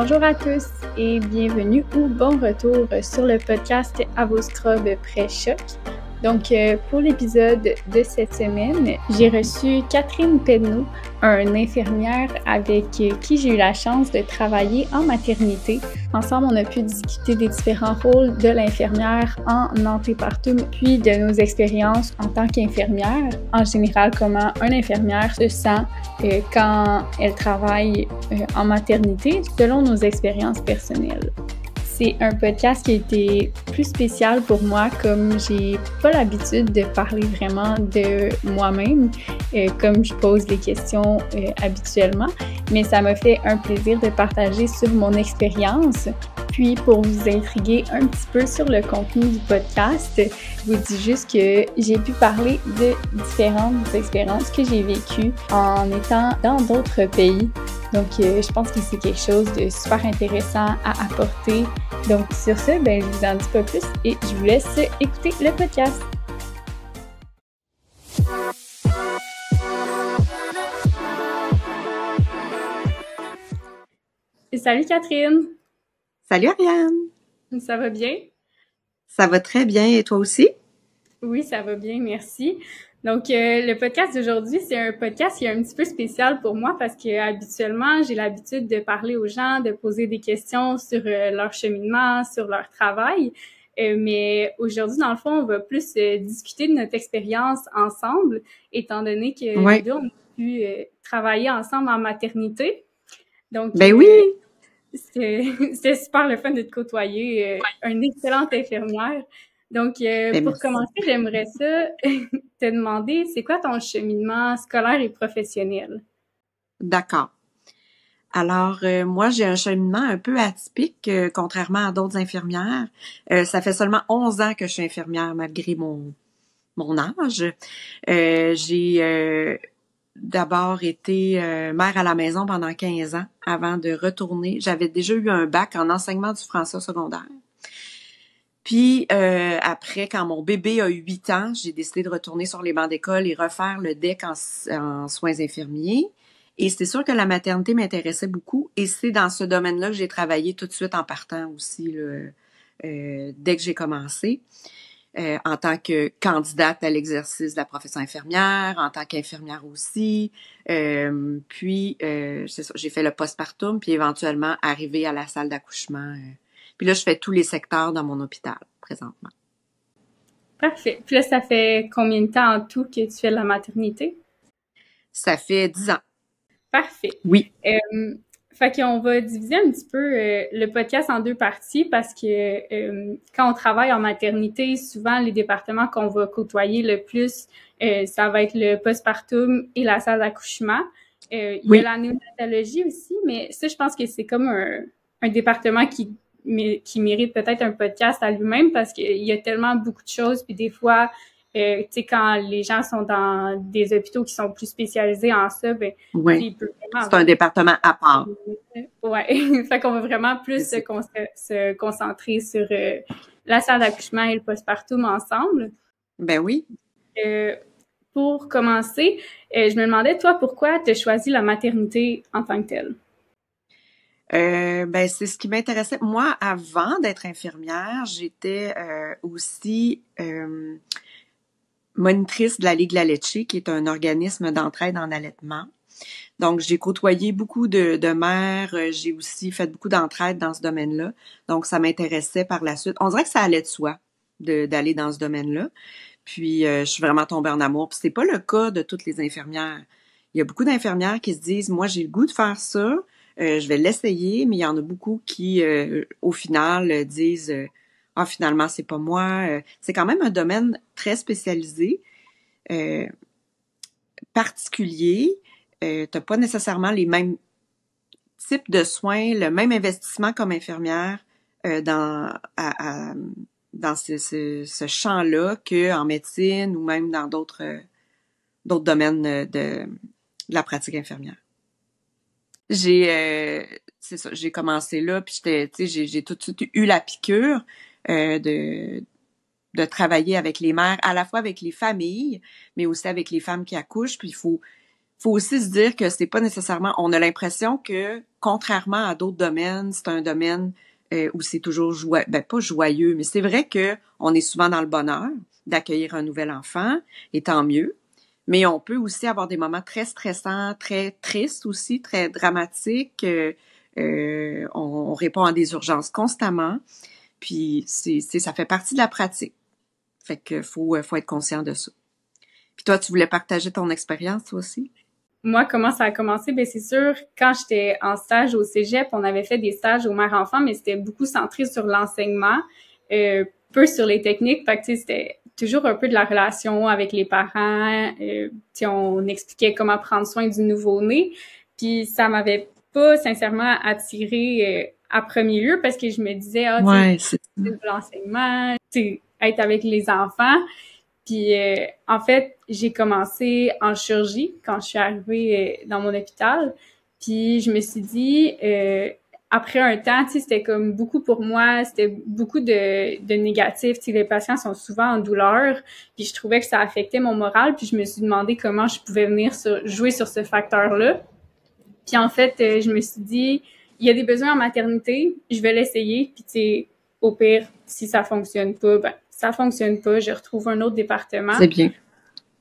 Bonjour à tous et bienvenue ou bon retour sur le podcast À vos scrubs pré-choc. Donc, euh, pour l'épisode de cette semaine, j'ai reçu Catherine Pedneau, une infirmière avec euh, qui j'ai eu la chance de travailler en maternité. Ensemble, on a pu discuter des différents rôles de l'infirmière en antépartum, puis de nos expériences en tant qu'infirmière. En général, comment une infirmière se sent euh, quand elle travaille en maternité, selon nos expériences personnelles. C'est un podcast qui a été plus spécial pour moi comme j'ai pas l'habitude de parler vraiment de moi-même, euh, comme je pose les questions euh, habituellement, mais ça m'a fait un plaisir de partager sur mon expérience. Puis pour vous intriguer un petit peu sur le contenu du podcast, je vous dis juste que j'ai pu parler de différentes expériences que j'ai vécues en étant dans d'autres pays donc, euh, je pense que c'est quelque chose de super intéressant à apporter. Donc, sur ce, ben, je vous en dis pas plus et je vous laisse écouter le podcast. Salut Catherine! Salut Ariane! Ça va bien? Ça va très bien et toi aussi? Oui, ça va bien, merci. Donc, euh, le podcast d'aujourd'hui, c'est un podcast qui est un petit peu spécial pour moi parce que habituellement, j'ai l'habitude de parler aux gens, de poser des questions sur euh, leur cheminement, sur leur travail. Euh, mais aujourd'hui, dans le fond, on va plus discuter de notre expérience ensemble, étant donné que a pu travailler ensemble en maternité. Donc, ben oui! c'est super le fun de te côtoyer, une excellente infirmière. Donc, ben pour commencer, j'aimerais ça T'as demandé, c'est quoi ton cheminement scolaire et professionnel? D'accord. Alors, euh, moi, j'ai un cheminement un peu atypique, euh, contrairement à d'autres infirmières. Euh, ça fait seulement 11 ans que je suis infirmière, malgré mon, mon âge. j'ai d'abord été mère à la maison pendant 15 ans avant de retourner. J'avais déjà eu un bac en enseignement du français secondaire. Puis euh, après, quand mon bébé a eu huit ans, j'ai décidé de retourner sur les bancs d'école et refaire le DEC en, soins infirmiers. Et c'était sûr que la maternité m'intéressait beaucoup. Et c'est dans ce domaine-là que j'ai travaillé tout de suite en partant aussi, euh, dès que j'ai commencé, euh, en tant que candidate à l'exercice de la profession infirmière, en tant qu'infirmière aussi. puis, j'ai fait le postpartum, puis éventuellement arrivé à la salle d'accouchement puis là, je fais tous les secteurs dans mon hôpital présentement. Parfait. Puis là, ça fait combien de temps en tout que tu fais de la maternité? Ça fait dix ans. Parfait. Oui. Euh, fait qu'on va diviser un petit peu euh, le podcast en deux parties parce que euh, quand on travaille en maternité, souvent les départements qu'on va côtoyer le plus, ça va être le postpartum et la salle d'accouchement. il y a la néonatologie aussi, mais ça, je pense que c'est comme un département qui qui mérite peut-être un podcast à lui-même parce qu'il y a tellement beaucoup de choses. Puis des fois, euh, tu sais, quand les gens sont dans des hôpitaux qui sont plus spécialisés en ça, ben, c'est un département à part. Ouais, fait qu'on veut vraiment plus se, concentrer sur euh, la salle d'accouchement et le postpartum ensemble. Ben oui. Euh, pour commencer, je me demandais, toi, pourquoi tu as choisi la maternité en tant que telle? Euh, ben, c'est ce qui m'intéressait. Moi, avant d'être infirmière, j'étais euh, aussi euh, monitrice de la Ligue La Leche, qui est un organisme d'entraide en allaitement. Donc, j'ai côtoyé beaucoup de, de mères, euh, j'ai aussi fait beaucoup d'entraide dans ce domaine-là. Donc, ça m'intéressait par la suite. On dirait que ça allait de soi d'aller dans ce domaine-là. Puis, je suis vraiment tombée en amour. Puis, c'est pas le cas de toutes les infirmières. Il y a beaucoup d'infirmières qui se disent, moi, j'ai le goût de faire ça euh, je vais l'essayer, mais il y en a beaucoup qui, euh, au final, euh, disent Ah, finalement, c'est pas moi. c'est quand même un domaine très spécialisé, particulier. tu n'as pas nécessairement les mêmes types de soins, le même investissement comme infirmière dans, dans ce, champ-là qu'en médecine ou même dans d'autres, d'autres domaines de la pratique infirmière j'ai euh, c'est ça, j'ai commencé là, puis j'étais, tu j'ai, j'ai tout de suite eu la piqûre euh, de de travailler avec les mères, à la fois avec les familles, mais aussi avec les femmes qui accouchent. Puis il faut, faut aussi se dire que c'est pas nécessairement. On a l'impression que, contrairement à d'autres domaines, c'est un domaine euh, où c'est toujours joyeux, ben pas joyeux, mais c'est vrai que on est souvent dans le bonheur d'accueillir un nouvel enfant, et tant mieux. Mais on peut aussi avoir des moments très stressants, très tristes aussi, très dramatiques. Euh, euh, on, répond à des urgences constamment. Puis c'est, ça fait partie de la pratique. Fait que faut, euh, faut être conscient de ça. Puis toi, tu voulais partager ton expérience toi aussi? Moi, comment ça a commencé? Ben c'est sûr, quand j'étais en stage au Cégep, on avait fait des stages aux mères-enfants, mais c'était beaucoup centré sur l'enseignement, peu sur les techniques. Fait que c'était toujours un peu de la relation avec les parents. Euh, on expliquait comment prendre soin du nouveau-né. Puis ça m'avait pas sincèrement attiré euh, à premier lieu parce que je me disais, ah, c'est de l'enseignement, être avec les enfants. Puis euh, en fait, j'ai commencé en chirurgie quand je suis arrivée euh, dans mon hôpital. Puis je me suis dit, après un temps, c'était comme beaucoup pour moi, c'était beaucoup de, de négatif. sais, les patients sont souvent en douleur, puis je trouvais que ça affectait mon moral, puis je me suis demandé comment je pouvais venir sur, jouer sur ce facteur-là. Puis en fait, euh, je me suis dit, il y a des besoins en maternité, je vais l'essayer, puis tu au pire, si ça fonctionne pas, ben, ça fonctionne pas, je retrouve un autre département. C'est bien.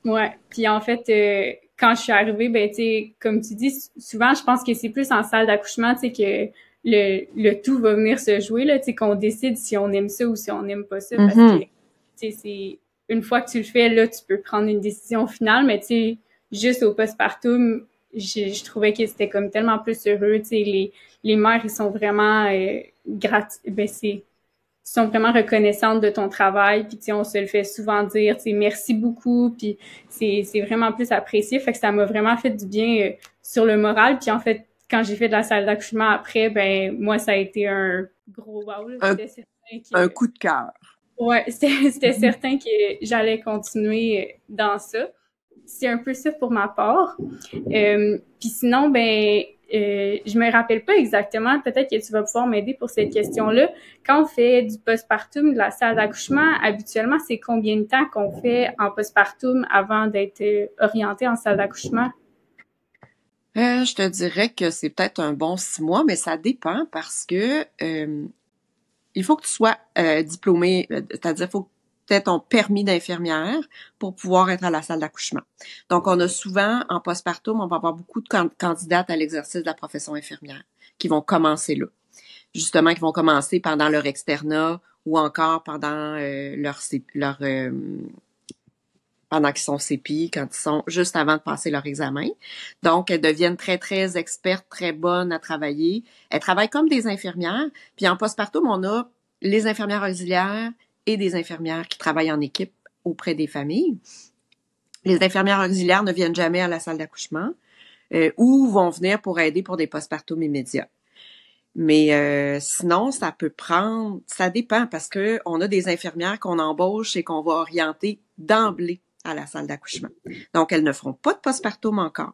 Ouais. Puis en fait, euh, quand je suis arrivée, ben tu comme tu dis, souvent je pense que c'est plus en salle d'accouchement, tu sais que le, tout va venir se jouer, là, qu'on décide si on aime ça ou si on n'aime pas ça. Parce mhm. que, c'est une fois que tu le fais, là, tu peux prendre une décision finale, mais tu juste au post-partum, je, trouvais que c'était comme tellement plus heureux, tu les, les mères, ils sont vraiment euh, grat ben, sont vraiment reconnaissantes de ton travail, puis tu on se le fait souvent dire, tu merci beaucoup, puis c'est vraiment plus apprécié, fait que ça m'a vraiment fait du bien euh, sur le moral, puis en fait, quand j'ai fait de la salle d'accouchement après, ben moi, ça a été un gros wow. Un, coup de cœur. Ouais, c'était certain que j'allais continuer dans ça. C'est un peu ça pour ma part. Euh, puis sinon, ben euh, je me rappelle pas exactement. Peut-être que tu vas pouvoir m'aider pour cette question-là. Quand on fait du postpartum, de la salle d'accouchement, habituellement, c'est combien de temps qu'on fait en postpartum avant d'être euh, orienté en salle d'accouchement? Euh, je te dirais que c'est peut-être un bon six mois, mais ça dépend parce que euh, il faut que tu sois euh, diplômé, c'est-à-dire faut peut-être ton permis d'infirmière pour pouvoir être à la salle d'accouchement. Donc, on a souvent, en postpartum, on va avoir beaucoup de candidates à l'exercice de la profession infirmière qui vont commencer là. Justement, qui vont commencer pendant leur externat ou encore pendant leur, leur pendant qu'ils sont CPI, quand ils sont juste avant de passer leur examen. Donc, elles deviennent très, très expertes, très bonnes à travailler. Elles travaillent comme des infirmières. Puis en postpartum, on a les infirmières auxiliaires et des infirmières qui travaillent en équipe auprès des familles. Les infirmières auxiliaires ne viennent jamais à la salle d'accouchement euh, ou vont venir pour aider pour des postpartum immédiats. Mais euh, sinon, ça peut prendre, ça dépend parce que on a des infirmières qu'on embauche et qu'on va orienter d'emblée à la salle d'accouchement. Donc, elles ne feront pas de postpartum encore.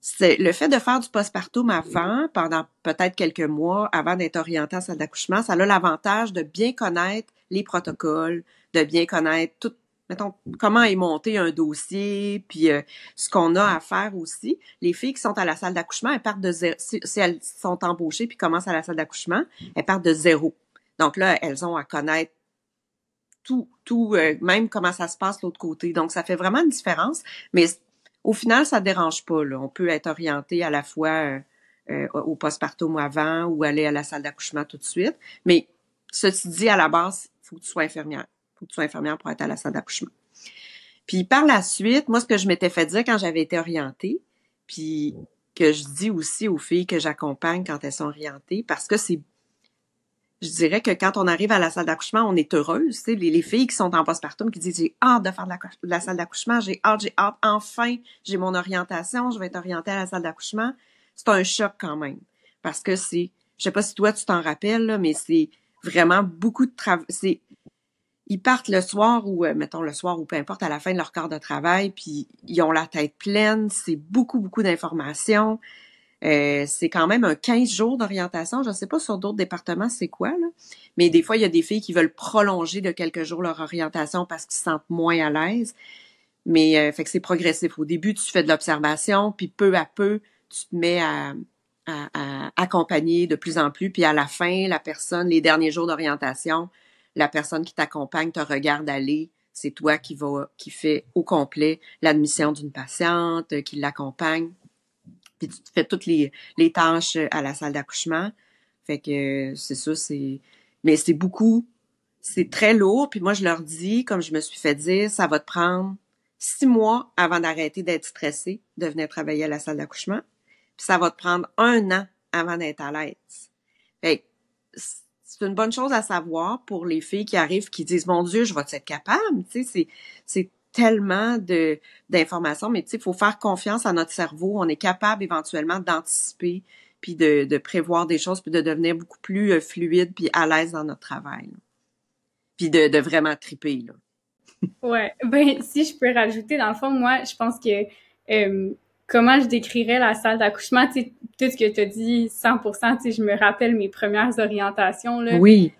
C'est le fait de faire du postpartum avant, pendant peut-être quelques mois, avant d'être à en salle d'accouchement, ça a l'avantage de bien connaître les protocoles, de bien connaître tout, mettons, comment est monté un dossier, puis euh, ce qu'on a à faire aussi. Les filles qui sont à la salle d'accouchement, elles partent de zéro. Si, elles sont embauchées puis commencent à la salle d'accouchement, elles partent de zéro. Donc là, elles ont à connaître tout, euh, même comment ça se passe de l'autre côté. Donc, ça fait vraiment une différence, mais au final, ça dérange pas. On peut être orienté à la fois euh, euh, au postpartum avant ou aller à la salle d'accouchement tout de suite. Mais ce tu dit, à la base, faut que tu sois infirmière. faut que tu sois infirmière pour être à la salle d'accouchement. Puis par la suite, moi, ce que je m'étais fait dire quand j'avais été orientée, puis que je dis aussi aux filles que j'accompagne quand elles sont orientées, parce que c'est je dirais que quand on arrive à la salle d'accouchement, on est heureuse. Les, les filles qui sont en postpartum qui disent j'ai hâte de faire de la, salle d'accouchement, j'ai hâte, j'ai hâte, enfin j'ai mon orientation, je vais être orientée à la salle d'accouchement. C'est un choc quand même. Parce que c'est, je sais pas si toi tu t'en rappelles, mais c'est vraiment beaucoup de travail. C'est, ils partent le soir ou, euh, mettons le soir ou peu importe, à la fin de leur quart de travail, puis ils ont la tête pleine, c'est beaucoup, beaucoup d'informations. Euh, c'est quand même un 15 jours d'orientation. Je ne sais pas sur d'autres départements c'est quoi, mais des fois, il y a des filles qui veulent prolonger de quelques jours leur orientation parce qu'ils se sentent moins à l'aise. Mais euh, fait que c'est progressif. Au début, tu fais de l'observation, puis peu à peu, tu te mets à, accompagner de plus en plus. Puis à la fin, la personne, les derniers jours d'orientation, la personne qui t'accompagne te regarde aller. C'est toi qui va, qui fait au complet l'admission d'une patiente, euh, qui l'accompagne. Puis tu te fais toutes les, les tâches euh, à la salle d'accouchement. Fait que c'est ça, c'est. Mais c'est beaucoup. C'est très lourd. Puis moi, je leur dis, comme je me suis fait dire, ça va te prendre six mois avant d'arrêter d'être stressé, de venir travailler à la salle d'accouchement. Puis ça va te prendre un an avant d'être à l'aide, Fait que c'est une bonne chose à savoir pour les filles qui arrivent qui disent Mon Dieu, je vais être capable? Tu sais, c'est tellement de d'informations, mais tu sais, il faut faire confiance à notre cerveau. On est capable éventuellement d'anticiper, puis de, prévoir des choses, puis de devenir beaucoup plus euh, fluide, puis à l'aise dans notre travail. Puis de, vraiment triper, là. ouais, ben si je peux rajouter, dans le fond, moi, je pense que euh, comment je décrirais la salle d'accouchement, tu sais, tout ce que tu as dit, 100%, tu sais, je me rappelle mes premières orientations, là. Oui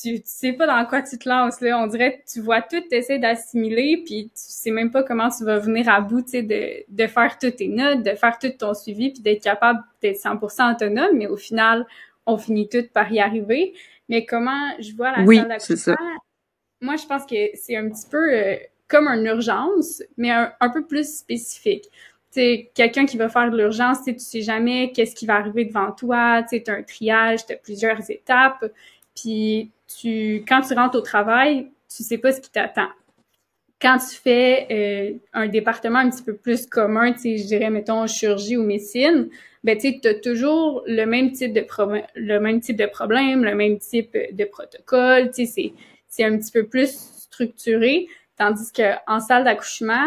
tu, tu sais pas dans quoi tu te lances là. On dirait que tu vois tout, tu essaies d'assimiler, puis tu sais même pas comment tu vas venir à bout, tu sais, de, de faire toutes tes notes, de faire tout ton suivi, puis d'être capable d'être 100% autonome. Mais au final, on finit tout par y arriver. Mais comment je vois la oui, salle ça. Moi, je pense que c'est un petit peu euh, comme une urgence, mais un, peu plus spécifique. C'est quelqu'un qui va faire de l'urgence, tu sais jamais qu'est-ce qui va arriver devant toi, tu as un triage, de plusieurs étapes, puis quand tu rentres au travail, tu sais pas ce qui t'attend. Quand tu fais euh, un département un petit peu plus commun, tu je dirais, mettons, chirurgie ou médecine, ben, tu as toujours le même type de problème, le même type de problème, le même type de protocole, tu sais, c'est un petit peu plus structuré. Tandis qu'en salle d'accouchement,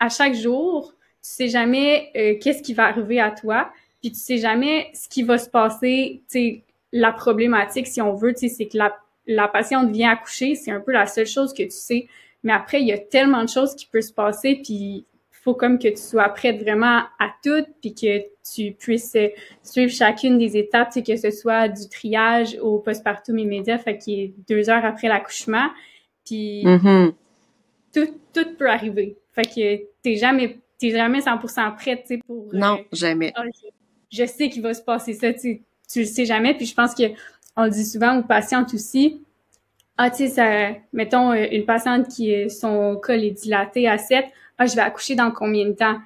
à chaque jour, tu sais jamais euh, qu'est-ce qui va arriver à toi, puis tu sais jamais ce qui va se passer, tu sais, la problématique, si on veut, tu sais, c'est que la la patiente vient accoucher, c'est un peu la seule chose que tu sais. Mais après, il y a tellement de choses qui peuvent se passer, puis faut comme que tu sois prête vraiment à tout, puis que tu puisses euh, suivre chacune des étapes, que ce soit du triage au postpartum immédiat, fait qui est deux heures après l'accouchement, puis mm-hmm. tout, peut arriver. Fait que t'es jamais jamais 100% prête, tu sais, pour... Non, euh, jamais. Ah, je, sais qu'il va se passer ça, tu, tu le sais jamais, puis je pense que on dit souvent aux patientes aussi, ah, tu mettons euh, une patiente qui euh, son col est dilaté à 7, ah, je vais accoucher dans combien de temps?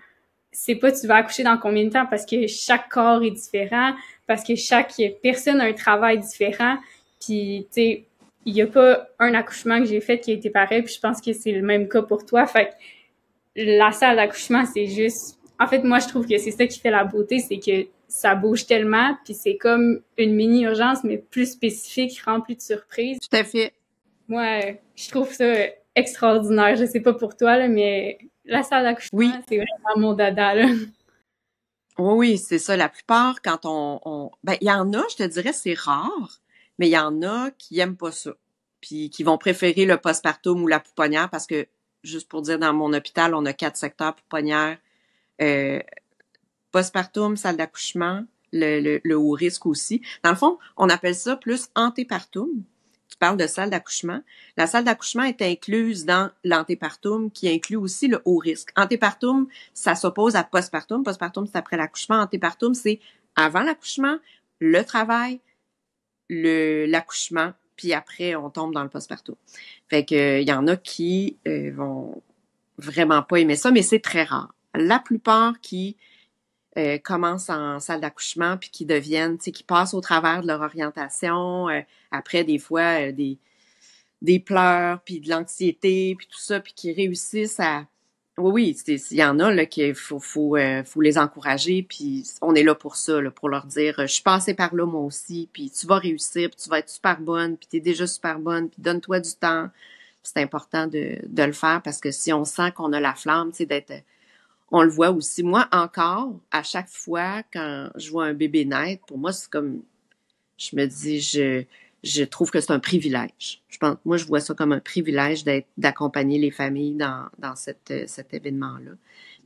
C'est pas tu vas accoucher dans combien de temps parce que chaque corps est différent, parce que chaque personne a un travail différent. Puis, tu sais, il n'y a pas un accouchement que j'ai fait qui a été pareil, puis je pense que c'est le même cas pour toi. Fait que la salle d'accouchement, c'est juste. En fait, moi, je trouve que c'est ça qui fait la beauté, c'est que ça bouge tellement, puis c'est comme une mini-urgence, mais plus spécifique, remplie de surprises. Tout à fait. Moi, je trouve ça extraordinaire. Je sais pas pour toi, là, mais la salle d'accouchement, oui. c'est vraiment mon dada. Oui, c'est ça. La plupart, quand on... Ben, il y en a, je te dirais, c'est rare, mais il y en a qui aiment pas ça, puis qui vont préférer le postpartum ou la pouponnière parce que, juste pour dire, dans mon hôpital, on a quatre secteurs pouponnières, euh, postpartum, salle d'accouchement, le, haut risque aussi. Dans le fond, on appelle ça plus antépartum. Tu parles de salle d'accouchement. La salle d'accouchement est incluse dans l'antépartum qui inclut aussi le haut risque. Antépartum, ça s'oppose à postpartum. Postpartum, c'est après l'accouchement. Antépartum, c'est avant l'accouchement, le travail, le l'accouchement, puis après on tombe dans le postpartum. Fait que il euh, y en a qui euh, vont vraiment pas aimer ça, mais c'est très rare. La plupart qui euh, commencent en salle d'accouchement, puis qui deviennent, tu sais, qui passent au travers de leur orientation, euh, après des fois euh, des, des pleurs, puis de l'anxiété, puis tout ça, puis qui réussissent à... Oui, oui, il y en a là qu'il faut, les encourager, puis on est là pour ça, pour leur dire, je suis passée par là moi aussi, puis tu vas réussir, puis tu vas être super bonne, puis tu es déjà super bonne, puis donne-toi du temps. C'est important de, de le faire parce que si on sent qu'on a la flamme, tu sais, d'être on le voit aussi. Moi, encore, à chaque fois, quand je vois un bébé naître, pour moi, c'est comme, je me dis, je, je trouve que c'est un privilège. Je pense, moi, je vois ça comme un privilège d'accompagner les familles dans, dans cet événement-là.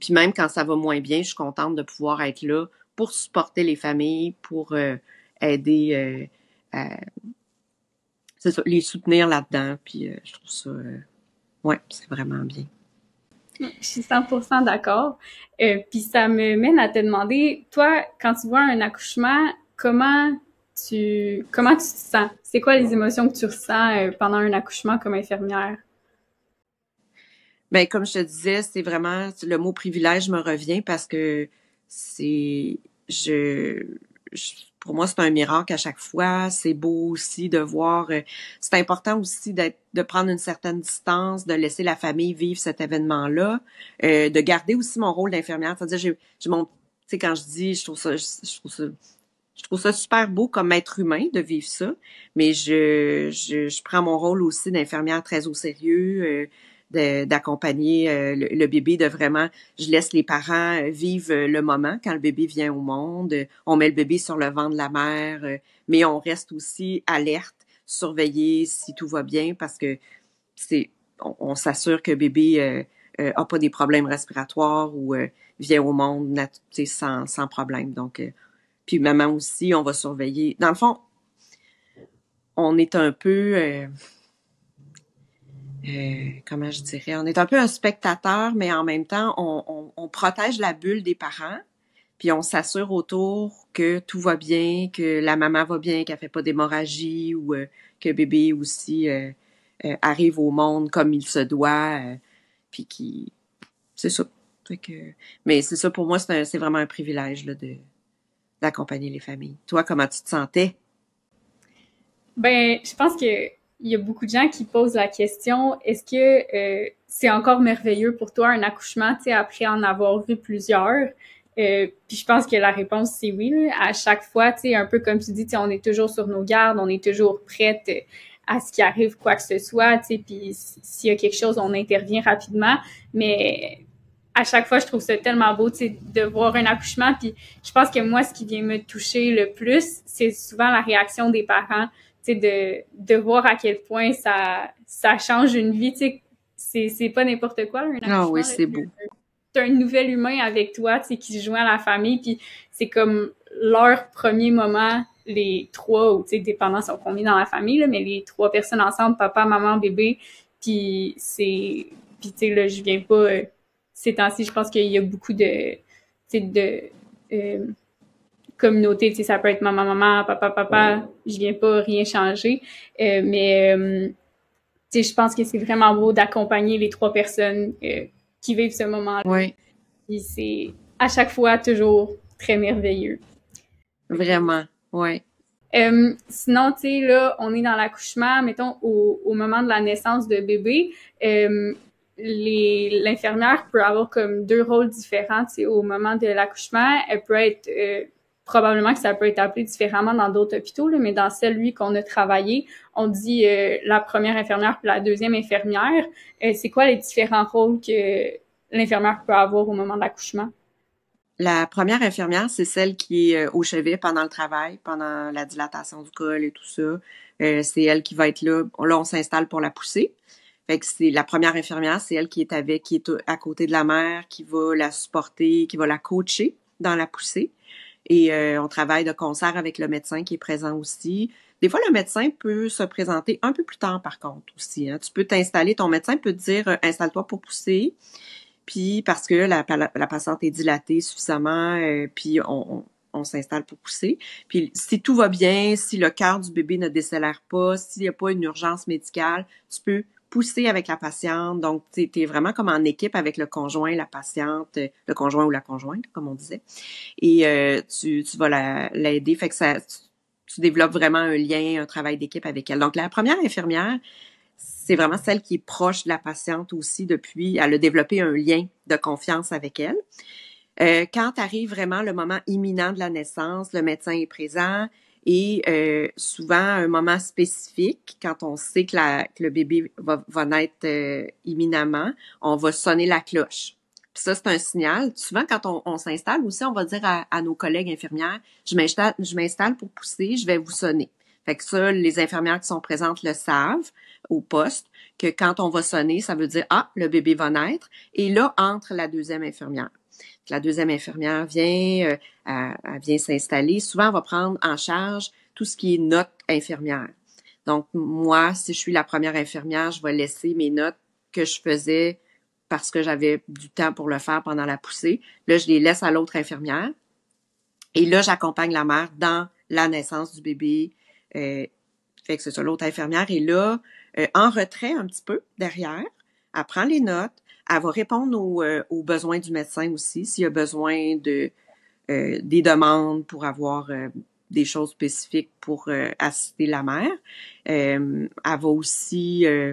Puis même quand ça va moins bien, je suis contente de pouvoir être là pour supporter les familles, pour euh, aider, euh, à les soutenir là-dedans. Puis euh, je trouve ça, ouais, c'est vraiment bien. Je suis 100% d'accord. Euh, puis ça me mène à te demander, toi, quand tu vois un accouchement, comment tu comment tu te sens C'est quoi les émotions que tu ressens euh, pendant un accouchement comme infirmière Ben comme je te disais, c'est vraiment le mot privilège me revient parce que c'est je, je pour moi, c'est un miracle à chaque fois. C'est beau aussi de voir. Euh, c'est important aussi de prendre une certaine distance, de laisser la famille vivre cet événement-là, euh, de garder aussi mon rôle d'infirmière. C'est-à-dire, j'ai, tu sais, quand je dis, je trouve ça, trouve ça, je trouve ça super beau comme être humain de vivre ça, mais je, je, prends mon rôle aussi d'infirmière très au sérieux. Euh, d'accompagner euh, le, bébé, de vraiment, je laisse les parents euh, vivre euh, le moment quand le bébé vient au monde. On met le bébé sur le vent de la mère, mais on reste aussi alerte, surveiller si tout va bien parce que c'est, on, s'assure que bébé euh, a pas des problèmes respiratoires ou vient au monde sans, sans problème. Donc, puis maman aussi, on va surveiller. Dans le fond, on est un peu euh, comment je dirais, on est un peu un spectateur, mais en même temps, on, protège la bulle des parents, puis on s'assure autour que tout va bien, que la maman va bien, qu'elle fait pas d'hémorragie ou euh, que bébé aussi euh, arrive au monde comme il se doit, puis qui, c'est ça. que, mais c'est ça pour moi, c'est vraiment un privilège de d'accompagner les familles. Toi, comment tu te sentais? Ben, je pense que il y a beaucoup de gens qui posent la question est-ce que euh, c'est encore merveilleux pour toi un accouchement, tu sais, après en avoir vu plusieurs euh, Puis je pense que la réponse c'est oui. À chaque fois, tu sais, un peu comme tu dis, on est toujours sur nos gardes, on est toujours prête euh, à ce qui arrive quoi que ce soit, tu sais, puis s'il y a quelque chose, on intervient rapidement, mais à chaque fois, je trouve ça tellement beau, tu sais, de voir un accouchement, puis je pense que moi, ce qui vient me toucher le plus, c'est souvent la réaction des parents de, de voir à quel point ça, ça change une vie. C'est, c'est pas n'importe quoi. Un ah oui, c'est beau. un nouvel humain avec toi qui se joint à la famille, puis c'est comme leur premier moment, les trois, ou dépendant sont combien dans la famille, mais les trois personnes ensemble, papa, maman, bébé, puis c'est... Puis tu sais, là, je viens pas... Euh, ces temps-ci, je pense qu'il y a beaucoup de... de... Euh, communauté, tu ça peut être maman, maman, papa, papa, je viens pas rien changer. Euh, mais euh, tu sais, je pense que c'est vraiment beau d'accompagner les trois personnes euh, qui vivent ce moment-là. Oui. c'est à chaque fois toujours très merveilleux. Vraiment, oui. sinon, tu sais, là, on est dans l'accouchement, mettons, au, moment de la naissance de bébé l'infirmière peut avoir comme deux rôles différents. Au moment de l'accouchement, elle peut être probablement que ça peut être appelé différemment dans d'autres hôpitaux, mais dans celui qu'on a travaillé, on dit euh, la première infirmière puis la deuxième infirmière. Euh, c'est quoi les différents rôles que l'infirmière peut avoir au moment de l'accouchement? La première infirmière, c'est celle qui est euh, au chevet pendant le travail, pendant la dilatation du col et tout ça. c'est elle qui va être là. Là, on s'installe pour la pousser. c'est la première infirmière, c'est elle qui est avec, qui est à côté de la mère, qui va la supporter, qui va la coacher dans la poussée. Et euh, on travaille de concert avec le médecin qui est présent aussi. Des fois, le médecin peut se présenter un peu plus tard, par contre, aussi. Hein. Tu peux t'installer, ton médecin peut te dire euh, installe-toi pour pousser. Puis parce que la, la, patiente est dilatée suffisamment, euh, puis on, on s'installe pour pousser. Puis si tout va bien, si le cœur du bébé ne décélère pas, s'il n'y a pas une urgence médicale, tu peux pousser avec la patiente. Donc, tu es vraiment comme en équipe avec le conjoint, la patiente, le conjoint ou la conjointe, comme on disait. Et euh, tu, tu vas la, l'aider. Fait que ça, tu, développes vraiment un lien, un travail d'équipe avec elle. Donc, la première infirmière, c'est vraiment celle qui est proche de la patiente aussi depuis. Elle a développé un lien de confiance avec elle. Euh, quand arrive vraiment le moment imminent de la naissance, le médecin est présent, et euh, souvent, à un moment spécifique, quand on sait que, que le bébé va, naître euh, imminemment, on va sonner la cloche. ça, c'est un signal. Souvent, quand on, on s'installe aussi, on va dire à, à nos collègues infirmières, je m'installe, je m'installe pour pousser, je vais vous sonner. Fait que ça, les infirmières qui sont présentes le savent au poste que quand on va sonner, ça veut dire ah le bébé va naître et là entre la deuxième infirmière la deuxième infirmière vient, euh, vient s'installer. Souvent, on va prendre en charge tout ce qui est notes infirmière. Donc, moi, si je suis la première infirmière, je vais laisser mes notes que je faisais parce que j'avais du temps pour le faire pendant la poussée. Là, je les laisse à l'autre infirmière. Et là, j'accompagne la mère dans la naissance du bébé. Euh, fait que c'est ça, l'autre infirmière Et là, euh, en retrait un petit peu derrière. Elle prend les notes, elle va répondre euh, aux, besoins du médecin aussi, s'il y a besoin de euh, des demandes pour avoir euh, des choses spécifiques pour assister la mère. elle va aussi elle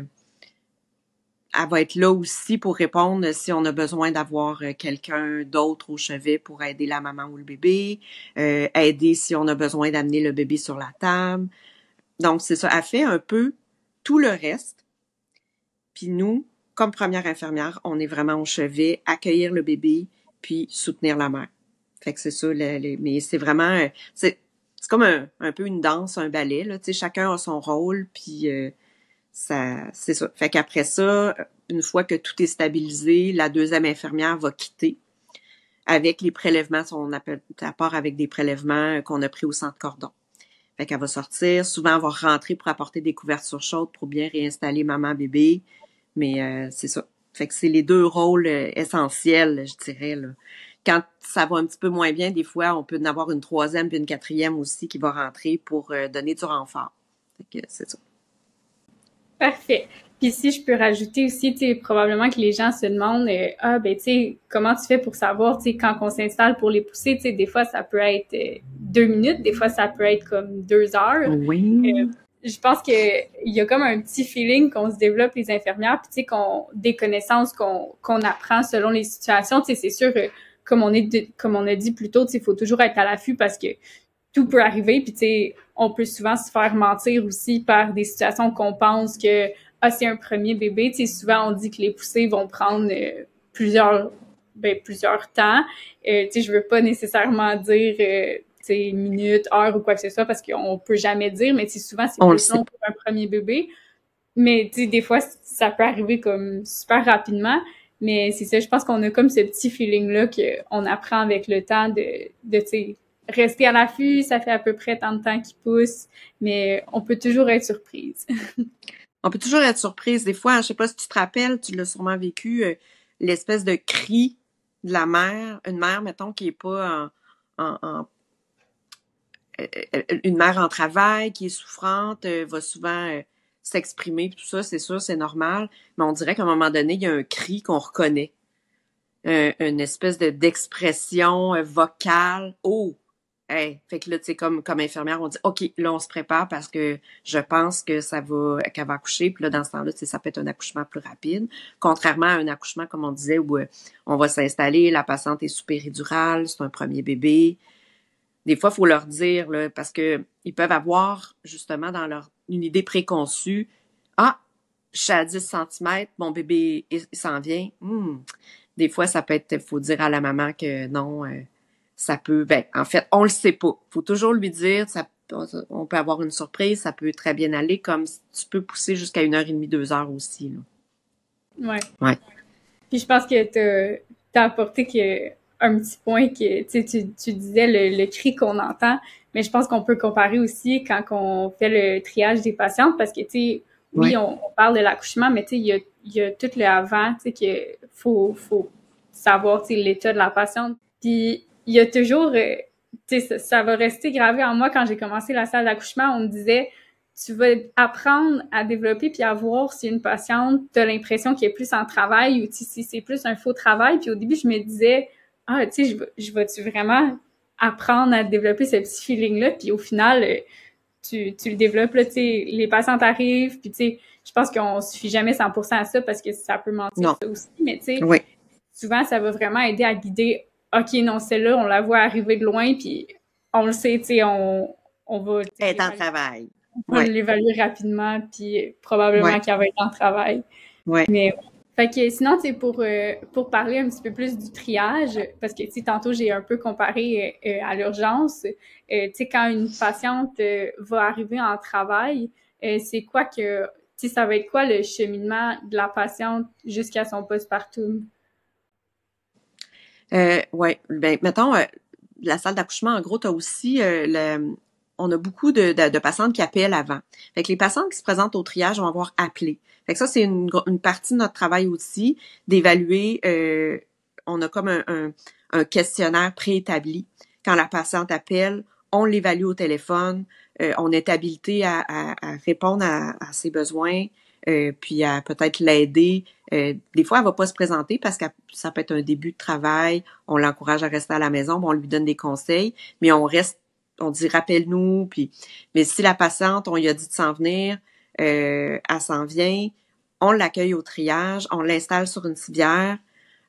va être là aussi pour répondre si on a besoin d'avoir quelqu'un d'autre au chevet pour aider la maman ou le bébé, aider si on a besoin d'amener le bébé sur la table. Donc, c'est ça, elle fait un peu tout le reste. Puis nous, comme première infirmière, on est vraiment au chevet, accueillir le bébé, puis soutenir la mère. Fait que c'est ça, mais c'est vraiment, c'est, comme un, un, peu une danse, un ballet, là, tu sais, chacun a son rôle, puis euh, ça, c'est ça. Fait qu'après ça, une fois que tout est stabilisé, la deuxième infirmière va quitter avec les prélèvements, on appelle, à part avec des prélèvements qu'on a pris au centre cordon. Fait qu'elle va sortir, souvent elle va rentrer pour apporter des couvertures chaudes pour bien réinstaller maman-bébé, mais euh, c'est ça. Fait que c'est les deux rôles euh, essentiels, je dirais. Quand ça va un petit peu moins bien, des fois, on peut en avoir une troisième puis une quatrième aussi qui va rentrer pour euh, donner du renfort. Fait c'est ça. Parfait. Puis si je peux rajouter aussi, tu probablement que les gens se demandent, ah ben tu sais, comment tu fais pour savoir, tu sais, quand on s'installe pour les pousser, tu sais, des fois ça peut être deux minutes, des fois ça peut être comme deux heures. Oui je pense que il y a comme un petit feeling qu'on se développe les infirmières, puis tu sais qu'on des connaissances qu'on qu'on apprend selon les situations. Tu sais, c'est sûr, euh, comme on est comme on a dit plus tôt, tu sais, faut toujours être à l'affût parce que tout peut arriver. Puis tu sais, on peut souvent se faire mentir aussi par des situations qu'on pense que ah c'est un premier bébé. Tu sais, souvent on dit que les poussées vont prendre euh, plusieurs ben, plusieurs temps. Euh, tu sais, je veux pas nécessairement dire euh, minutes, heures ou quoi que ce soit, parce qu'on peut jamais dire, mais souvent, c'est plus long pour un premier bébé. Mais des fois, ça peut arriver comme super rapidement. Mais c'est ça, je pense qu'on a comme ce petit feeling-là qu'on apprend avec le temps de, de rester à l'affût. Ça fait à peu près tant de temps qu'il pousse, mais on peut toujours être surprise. on peut toujours être surprise. Des fois, je hein, je sais pas si tu te rappelles, tu l'as sûrement vécu, euh, l'espèce de cri de la mère, une mère, mettons, qui est pas en, en, en euh, euh, une mère en travail qui est souffrante euh, va souvent s'exprimer, tout ça, c'est sûr, c'est normal. Mais on dirait qu'à un moment donné, il y a un cri qu'on reconnaît. une espèce de, d'expression vocale. Oh! Fait que là, tu sais, comme, comme infirmière, on dit OK, là, on se prépare parce que je pense que ça va, qu'elle va accoucher. Puis là, dans ce temps-là, ça peut être un accouchement plus rapide. Contrairement à un accouchement, comme on disait, où on va s'installer, la patiente est sous péridurale, c'est un premier bébé des fois, il faut leur dire, parce qu'ils peuvent avoir justement dans leur une idée préconçue. Ah, je suis à 10 cm, mon bébé il, s'en vient. Hmm. Des fois, ça peut être, faut dire à la maman que non, euh, ça peut. Ben, en fait, on le sait pas. Faut toujours lui dire, ça, on peut avoir une surprise, ça peut très bien aller, comme tu peux pousser jusqu'à une heure et demie, deux heures aussi. Oui. Ouais. Puis je pense que tu as, as apporté que un petit point que tu, tu disais, le, cri qu'on entend, mais je pense qu'on peut comparer aussi quand on fait le triage des patientes parce que, tu sais, oui, on, parle de l'accouchement, mais tu sais, il y a, y a, tout le avant, tu sais, qu'il faut, faut savoir, tu l'état de la patiente. Puis, il y a toujours, euh, tu sais, ça, va rester gravé en moi quand j'ai commencé la salle d'accouchement, on me disait, tu vas apprendre à développer puis à voir si une patiente, tu as l'impression qu'elle est plus en travail ou si c'est plus un faux travail. Puis au début, je me disais, ah, tu sais, je, je vais-tu vraiment apprendre à développer ce petit feeling-là? Puis au final, euh, tu, le développes, là, tu les patients arrivent, puis tu sais, je pense qu'on ne suffit jamais 100% à ça parce que ça peut mentir aussi, mais tu sais, souvent, ça va vraiment aider à guider, OK, non, celle-là, on la voit arriver de loin, puis on le sait, tu sais, on, on va... Être en travail. On va l'évaluer rapidement, puis probablement qu'elle va être en travail. Mais fait sinon, c'est pour, euh, pour parler un petit peu plus du triage, parce que tantôt j'ai un peu comparé euh, euh, à l'urgence. Euh, quand une patiente va arriver en travail, c'est quoi que ça va être quoi le cheminement de la patiente jusqu'à son postpartum? Euh, oui, ben mettons la salle d'accouchement, en gros, tu as aussi le, on a beaucoup de, de, patientes qui appellent avant. Fait que les patientes qui se présentent au triage vont avoir appelé. Fait que ça, c'est une, partie de notre travail aussi, d'évaluer. Euh, on a comme un, questionnaire préétabli. Quand la patiente appelle, on l'évalue au téléphone, euh, on est habilité à, répondre à, ses besoins, euh, puis à peut-être l'aider. des fois, elle va pas se présenter parce que ça peut être un début de travail. On l'encourage à rester à la maison, on lui donne des conseils, mais on reste on dit rappelle-nous, puis mais si la patiente, on lui a dit de s'en venir, euh, elle s'en vient, on l'accueille au triage, on l'installe sur une civière,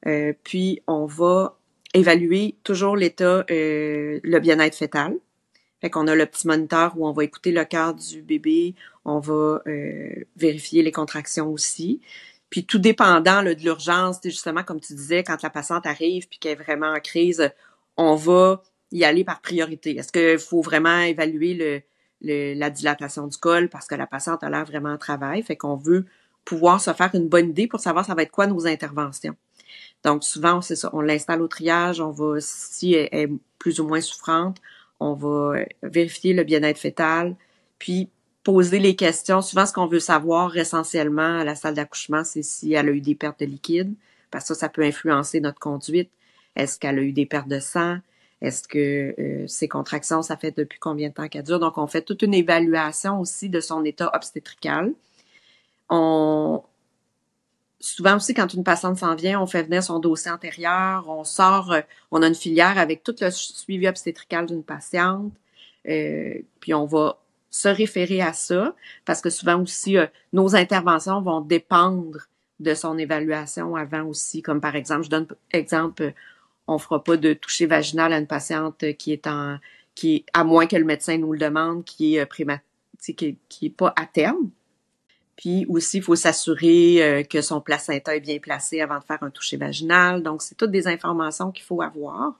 euh, puis on va évaluer toujours l'état, euh, le bien-être fœtal. Fait qu'on a le petit moniteur où on va écouter le cœur du bébé, on va vérifier les contractions aussi. Puis tout dépendant de l'urgence, justement, comme tu disais, quand la patiente arrive puis qu'elle est vraiment en crise, on va y aller par priorité? Est-ce qu'il faut vraiment évaluer le, la dilatation du col parce que la patiente a l'air vraiment en travail? Fait qu'on veut pouvoir se faire une bonne idée pour savoir ça va être quoi nos interventions. Donc souvent, c'est ça, on l'installe au triage, on va, si elle est plus ou moins souffrante, on va euh, vérifier le bien-être fœtal, puis poser les questions. Souvent, ce qu'on veut savoir essentiellement à la salle d'accouchement, c'est si elle a eu des pertes de liquide, parce que ça, ça peut influencer notre conduite. Est-ce qu'elle a eu des pertes de sang? Est-ce que euh, ces contractions, ça fait depuis combien de temps qu'elles durent? Donc, on fait toute une évaluation aussi de son état obstétrical. On, souvent aussi, quand une patiente s'en vient, on fait venir son dossier antérieur, on sort, euh, on a une filière avec tout le suivi obstétrical d'une patiente, euh, puis on va se référer à ça, parce que souvent aussi, nos interventions vont dépendre de son évaluation avant aussi, comme par exemple, je donne exemple, on fera pas de toucher vaginal à une patiente qui est en qui à moins que le médecin nous le demande, qui est euh, qui, qui est pas à terme. Puis aussi, il faut s'assurer euh, que son placenta est bien placé avant de faire un toucher vaginal. Donc, c'est toutes des informations qu'il faut avoir.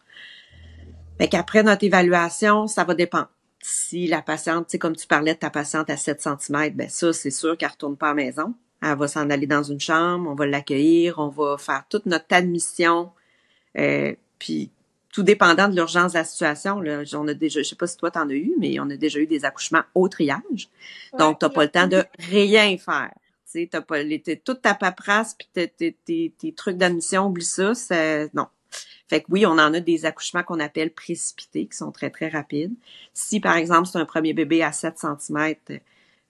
Mais qu'après notre évaluation, ça va dépendre. Si la patiente, tu comme tu parlais de ta patiente à 7 cm, ben ça, c'est sûr qu'elle retourne pas à la maison. Elle va s'en aller dans une chambre, on va l'accueillir, on va faire toute notre admission euh, puis tout dépendant de l'urgence de la situation, là, on a déjà, je sais pas si toi t'en as eu, mais on a déjà eu des accouchements au triage. Donc, Donc, t'as pas le temps de rien faire. Tu t'as pas toute ta paperasse puis tes, trucs d'admission, oublie ça, c'est non. Fait que oui, on en a des accouchements qu'on appelle précipités, qui sont très, très rapides. Si, par exemple, c'est un premier bébé à 7 cm,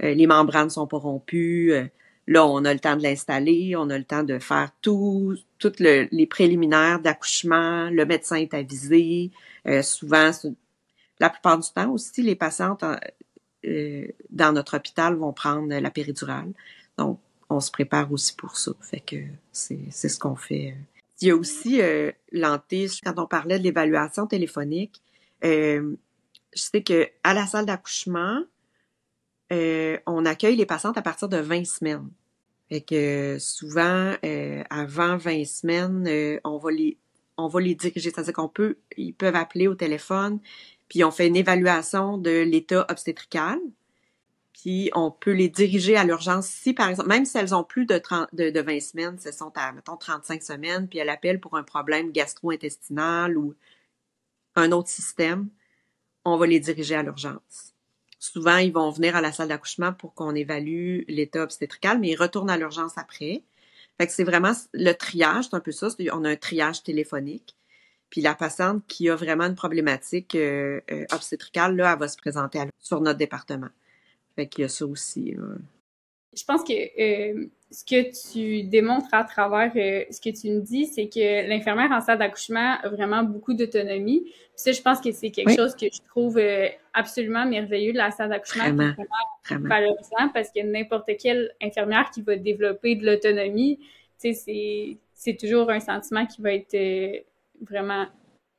euh, les membranes sont pas rompues, euh, Là, on a le temps de l'installer, on a le temps de faire tout, toutes les préliminaires d'accouchement, le médecin est avisé. Euh, souvent, la plupart du temps aussi, les patientes euh, dans notre hôpital vont prendre la péridurale. Donc, on se prépare aussi pour ça. Fait que c'est ce qu'on fait. Il y a aussi euh, quand on parlait de l'évaluation téléphonique, euh, je sais que à la salle d'accouchement, euh, on accueille les patientes à partir de 20 semaines. Fait que euh, souvent, euh, avant 20 semaines, on va les on va les diriger, c'est-à-dire qu'on peut, ils peuvent appeler au téléphone, puis on fait une évaluation de l'état obstétrical, puis on peut les diriger à l'urgence si, par exemple, même si elles ont plus de, 20 semaines, ce sont à, mettons, 35 semaines, puis elles appellent pour un problème gastro-intestinal ou un autre système, on va les diriger à l'urgence souvent, ils vont venir à la salle d'accouchement pour qu'on évalue l'état obstétrical, mais ils retournent à l'urgence après. Fait que c'est vraiment le triage, c'est un peu ça. On a un triage téléphonique. Puis la patiente qui a vraiment une problématique euh, euh, obstétricale, là, elle va se présenter sur notre département. Fait qu'il y a ça aussi je pense que euh, ce que tu démontres à travers euh, ce que tu me dis, c'est que l'infirmière en salle d'accouchement a vraiment beaucoup d'autonomie. ça, je pense que c'est quelque chose que je trouve euh, absolument merveilleux de la salle d'accouchement. Vraiment, valorisant parce que n'importe quelle infirmière qui va développer de l'autonomie, c'est toujours un sentiment qui va être vraiment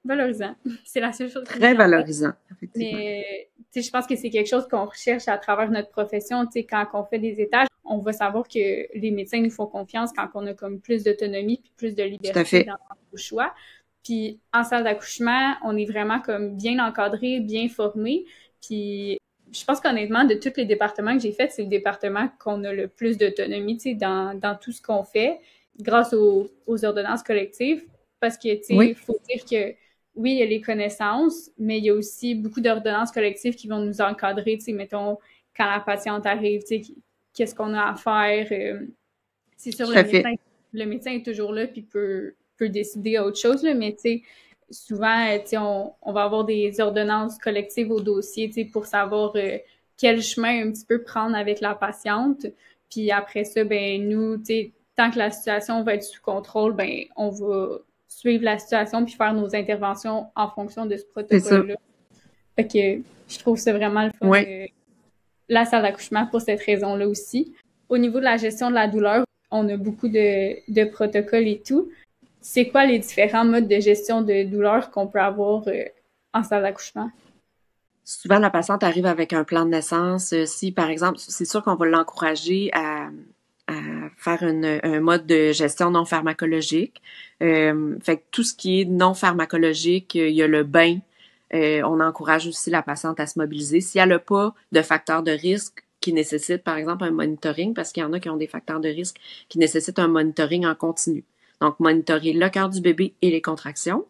valorisant. C'est la seule chose. Très valorisant. Mais je pense que c'est quelque chose qu'on recherche à travers notre profession. sais, quand on fait des étages, on va savoir que les médecins nous font confiance quand on a comme plus d'autonomie puis plus de liberté dans nos choix. Puis en salle d'accouchement, on est vraiment comme bien encadré, bien formé. Puis je pense qu'honnêtement, de tous les départements que j'ai faits, c'est le département qu'on a le plus d'autonomie dans, dans tout ce qu'on fait grâce aux, ordonnances collectives. Parce que, tu faut dire que oui, il y a les connaissances, mais il y a aussi beaucoup d'ordonnances collectives qui vont nous encadrer, tu sais, mettons, quand la patiente arrive, tu sais, qu'est-ce qu'on a à faire. Euh, c'est sûr, le médecin, le médecin, est toujours là, puis peut, peut décider à autre chose, mais tu sais, souvent, euh, tu on, va avoir des ordonnances collectives au dossier, tu sais, pour savoir euh, quel chemin un petit peu prendre avec la patiente. Puis après ça, ben nous, tu sais, tant que la situation va être sous contrôle, ben on va suivre la situation puis faire nos interventions en fonction de ce protocole-là. Fait que je trouve c'est vraiment le fun. De euh, la salle d'accouchement pour cette raison-là aussi. Au niveau de la gestion de la douleur, on a beaucoup de, protocoles et tout. C'est quoi les différents modes de gestion de douleur qu'on peut avoir euh, en salle d'accouchement? Souvent, la patiente arrive avec un plan de naissance. Euh, si, par exemple, c'est sûr qu'on va l'encourager à, faire un mode de gestion non pharmacologique. Euh, fait que tout ce qui est non pharmacologique, euh, il y a le bain. Euh, on encourage aussi la patiente à se mobiliser. S'il a le pas de facteurs de risque qui nécessite, par exemple, un monitoring, parce qu'il y en a qui ont des facteurs de risque qui nécessitent un monitoring en continu. Donc, monitorer le cœur du bébé et les contractions.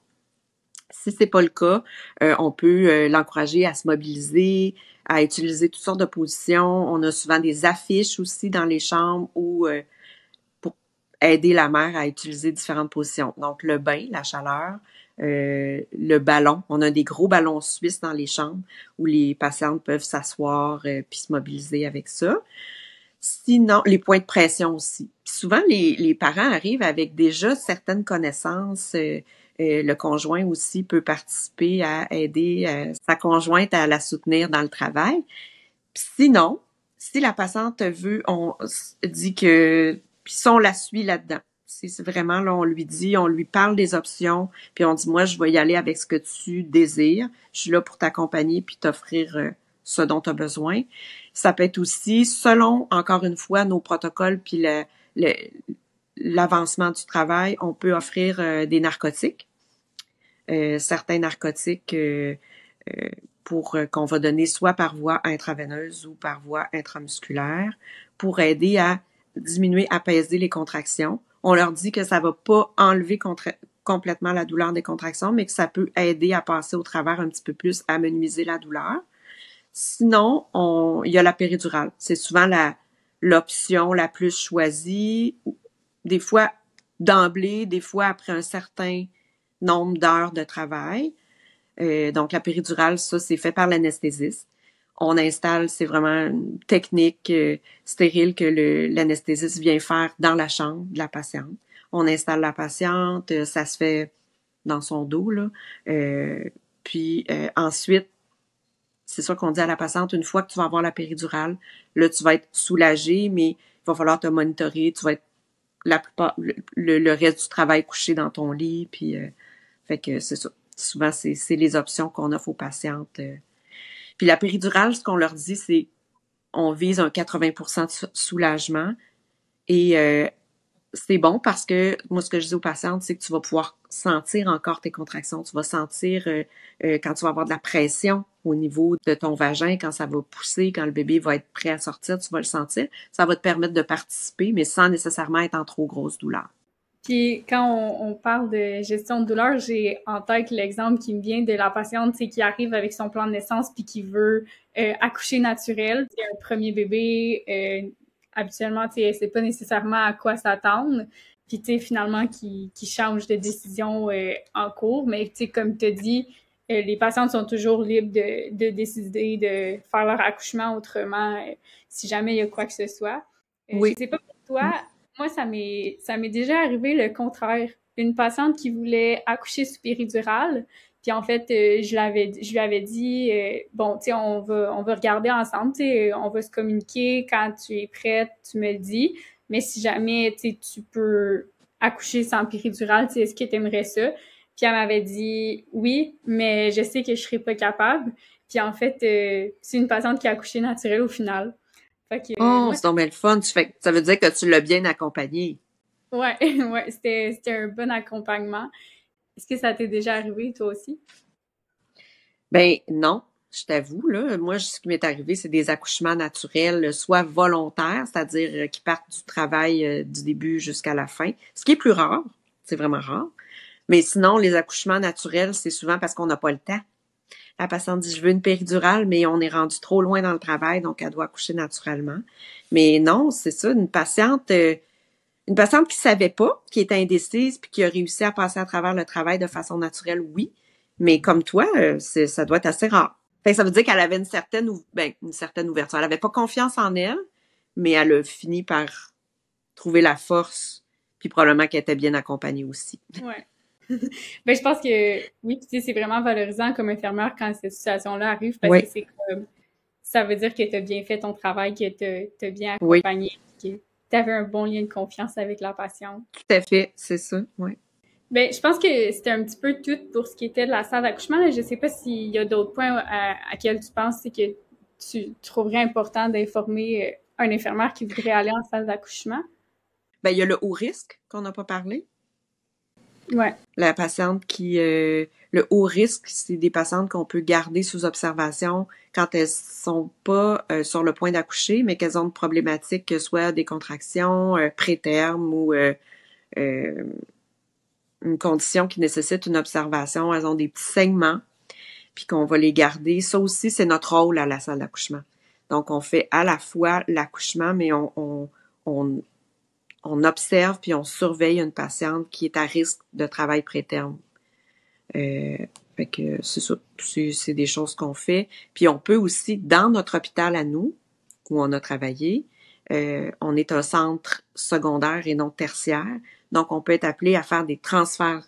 Si c'est pas le cas, on peut l'encourager à se mobiliser, à utiliser toutes sortes de positions. On a souvent des affiches aussi dans les chambres où aider la mère à utiliser différentes positions. Donc, le bain, la chaleur, euh, le ballon. On a des gros ballons suisses dans les chambres où les patientes peuvent s'asseoir euh, puis se mobiliser avec ça. Sinon, les points de pression aussi. souvent, les, les, parents arrivent avec déjà certaines connaissances. Euh, euh, le conjoint aussi peut participer à aider sa conjointe à la soutenir dans le travail. sinon, si la patiente veut, on dit que puis si on la suit là-dedans. C'est vraiment, là, on lui dit, on lui parle des options, puis on dit, moi, je vais y aller avec ce que tu désires. Je suis là pour t'accompagner puis t'offrir euh, ce dont tu as besoin. Ça peut être aussi, selon, encore une fois, nos protocoles puis l'avancement le, du travail, on peut offrir euh, des narcotiques. Euh, certains narcotiques pour qu'on va donner soit par voie intraveineuse ou par voie intramusculaire pour aider à diminuer, apaiser les contractions. On leur dit que ça va pas enlever complètement la douleur des contractions, mais que ça peut aider à passer au travers un petit peu plus, à minimiser la douleur. Sinon, on, il y a la péridurale. C'est souvent la, l'option la plus choisie. Des fois d'emblée, des fois après un certain nombre d'heures de travail. Euh, donc, la péridurale, ça, c'est fait par l'anesthésiste on installe, c'est vraiment une technique euh, stérile que l'anesthésiste vient faire dans la chambre de la patiente. On installe la patiente, euh, ça se fait dans son dos, là. Euh, puis ensuite, c'est ça qu'on dit à la patiente, une fois que tu vas avoir la péridurale, là, tu vas être soulagé, mais il va falloir te monitorer, tu vas être la plupart, le, reste du travail couché dans ton lit, puis fait que c'est ça. Souvent, c'est les options qu'on offre aux patientes puis la péridurale, ce qu'on leur dit, c'est on vise un 80 de soulagement. Et euh, c'est bon parce que moi, ce que je dis aux patientes, c'est que tu vas pouvoir sentir encore tes contractions. Tu vas sentir euh, euh, quand tu vas avoir de la pression au niveau de ton vagin, quand ça va pousser, quand le bébé va être prêt à sortir, tu vas le sentir. Ça va te permettre de participer, mais sans nécessairement être en trop grosse douleur. Puis quand on, parle de gestion de douleur, j'ai en tête l'exemple qui me vient de la patiente qui arrive avec son plan de naissance puis qui veut euh, accoucher naturel. C'est un premier bébé, euh, habituellement, elle ne sait pas nécessairement à quoi s'attendre. Puis finalement, qui, change de décision euh, en cours. Mais comme tu dis, les patientes sont toujours libres de, décider de faire leur accouchement autrement si jamais il y a quoi que ce soit. Oui. pas pour toi, moi, ça m'est, ça m'est déjà arrivé le contraire. Une patiente qui voulait accoucher sous péridurale, puis en fait, euh, je l'avais, je lui avais dit, euh, bon, tu sais, on va, on va regarder ensemble, tu sais, on va se communiquer quand tu es prête, tu me le dis. Mais si jamais, tu tu peux accoucher sans péridurale, tu sais, est-ce que tu aimerais ça? Puis elle m'avait dit oui, mais je sais que je serais pas capable. Puis en fait, euh, c'est une patiente qui a accouché naturelle au final oh, c'est donc le fun. ça veut dire que tu l'as bien accompagné. Ouais, ouais, c'était un bon accompagnement. Est-ce que ça t'est déjà arrivé, toi aussi? Ben non, je t'avoue, là. Moi, ce qui m'est arrivé, c'est des accouchements naturels, soit volontaires, c'est-à-dire euh, qui partent du travail euh, du début jusqu'à la fin, ce qui est plus rare, c'est vraiment rare. Mais sinon, les accouchements naturels, c'est souvent parce qu'on n'a pas le temps. La patiente dit, je veux une péridurale, mais on est rendu trop loin dans le travail, donc elle doit coucher naturellement. Mais non, c'est ça, une patiente, euh, une patiente qui savait pas, qui est indécise, puis qui a réussi à passer à travers le travail de façon naturelle, oui. Mais comme toi, euh, ça doit être assez rare. ça veut dire qu'elle avait une certaine, ben, une certaine ouverture. Elle n'avait pas confiance en elle, mais elle a fini par trouver la force, puis probablement qu'elle était bien accompagnée aussi. Ouais. ben, je pense que oui, c'est vraiment valorisant comme infirmière quand cette situation-là arrive parce que c'est ça veut dire que tu as bien fait ton travail, que tu as bien accompagné, que tu avais un bon lien de confiance avec la patiente. Tout à fait, c'est ça, oui. Ben, je pense que c'était un petit peu tout pour ce qui était de la salle d'accouchement. Je ne sais pas s'il y a d'autres points euh, à, à tu penses que tu trouverais important d'informer euh, un infirmière qui voudrait aller en salle d'accouchement. Ben, il y a le haut risque qu'on n'a pas parlé. La patiente qui euh, le haut risque, c'est des patientes qu'on peut garder sous observation quand elles sont pas euh, sur le point d'accoucher, mais qu'elles ont de problématiques, que ce soit des contractions euh, prétermes ou euh, euh, une condition qui nécessite une observation. Elles ont des petits saignements, puis qu'on va les garder. Ça aussi, c'est notre rôle à la salle d'accouchement. Donc, on fait à la fois l'accouchement, mais on, on, on on observe puis on surveille une patiente qui est à risque de travail préterme. Euh, fait que c'est ça, c'est des choses qu'on fait. Puis on peut aussi, dans notre hôpital à nous, où on a travaillé, euh, on est un centre secondaire et non tertiaire, donc on peut être appelé à faire des transferts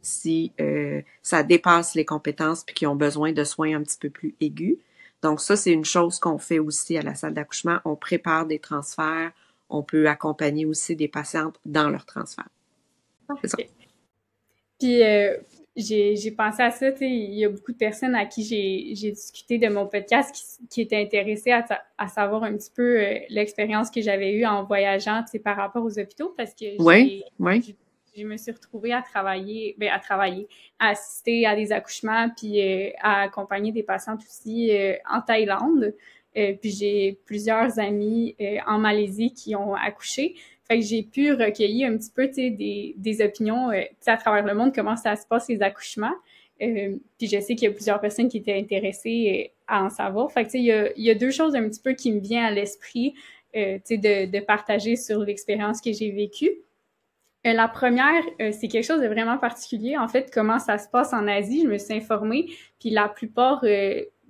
si euh, ça dépasse les compétences puis qui ont besoin de soins un petit peu plus aigus. Donc ça, c'est une chose qu'on fait aussi à la salle d'accouchement. On prépare des transferts, on peut accompagner aussi des patientes dans leur transfert. Puis, euh, j'ai pensé à ça, il y a beaucoup de personnes à qui j'ai discuté de mon podcast qui, étaient intéressées à, savoir un petit peu euh, l'expérience que j'avais eue en voyageant, par rapport aux hôpitaux, parce que je me suis retrouvée à travailler, ben, à travailler, assister à des accouchements, puis euh, à accompagner des patientes aussi en Thaïlande. Euh, puis j'ai plusieurs amis euh, en Malaisie qui ont accouché. Fait que j'ai pu recueillir un petit peu des, des opinions euh, à travers le monde, comment ça se passe les accouchements. Euh, puis je sais qu'il y a plusieurs personnes qui étaient intéressées à en savoir. Fait que il y a, y a, deux choses un petit peu qui me viennent à l'esprit de, de partager sur l'expérience que j'ai vécue. La première, c'est quelque chose de vraiment particulier. En fait, comment ça se passe en Asie, je me suis informée. Puis la plupart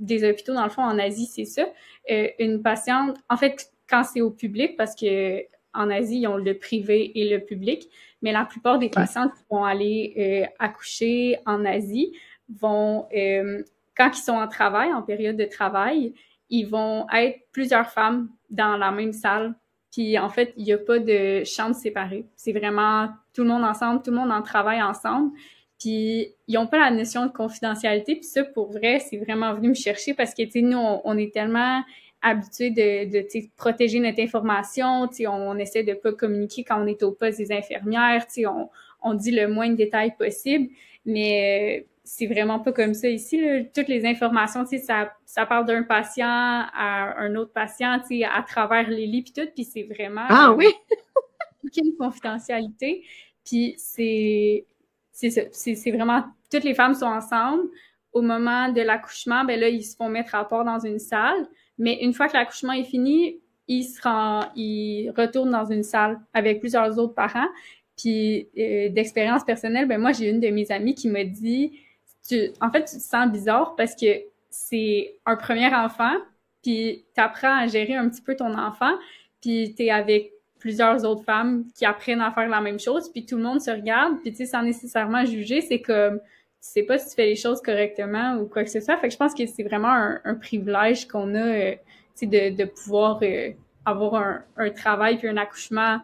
des hôpitaux, dans le fond, en Asie, c'est ça. Euh, une patiente, en fait, quand c'est au public, parce que en Asie, ils ont le privé et le public, mais la plupart des patients qui vont aller euh, accoucher en Asie vont, euh, quand ils sont en travail, en période de travail, ils vont être plusieurs femmes dans la même salle. Puis en fait, il n'y a pas de chambre séparée. C'est vraiment tout le monde ensemble, tout le monde en travail ensemble. Puis ils n'ont pas la notion de confidentialité. Puis ça, pour vrai, c'est vraiment venu me chercher parce que, tu sais, nous, on, est tellement habitués de, de protéger notre information. Tu sais, on, essaie de pas communiquer quand on est au poste des infirmières. Tu sais, on, dit le moins de détails possible. Mais euh, c'est vraiment pas comme ça ici. Toutes les informations, tu sais, ça, ça parle d'un patient à un autre patient, tu sais, à travers les lits puis tout. Puis c'est vraiment... Ah oui! aucune confidentialité. Puis c'est c'est vraiment toutes les femmes sont ensemble. Au moment de l'accouchement, ben là, ils se font mettre à part dans une salle. Mais une fois que l'accouchement est fini, ils se ils retournent dans une salle avec plusieurs autres parents. Puis euh, d'expérience personnelle, ben moi j'ai une de mes amies qui m'a dit, tu, en fait tu te sens bizarre parce que c'est un premier enfant, puis apprends à gérer un petit peu ton enfant, puis es avec plusieurs autres femmes qui apprennent à faire la même chose, puis tout le monde se regarde, puis tu sais, sans nécessairement juger, c'est comme tu sais pas si tu fais les choses correctement ou quoi que ce soit. Fait que je pense que c'est vraiment un, privilège qu'on a, euh, tu sais, de, pouvoir euh, avoir un, travail puis un accouchement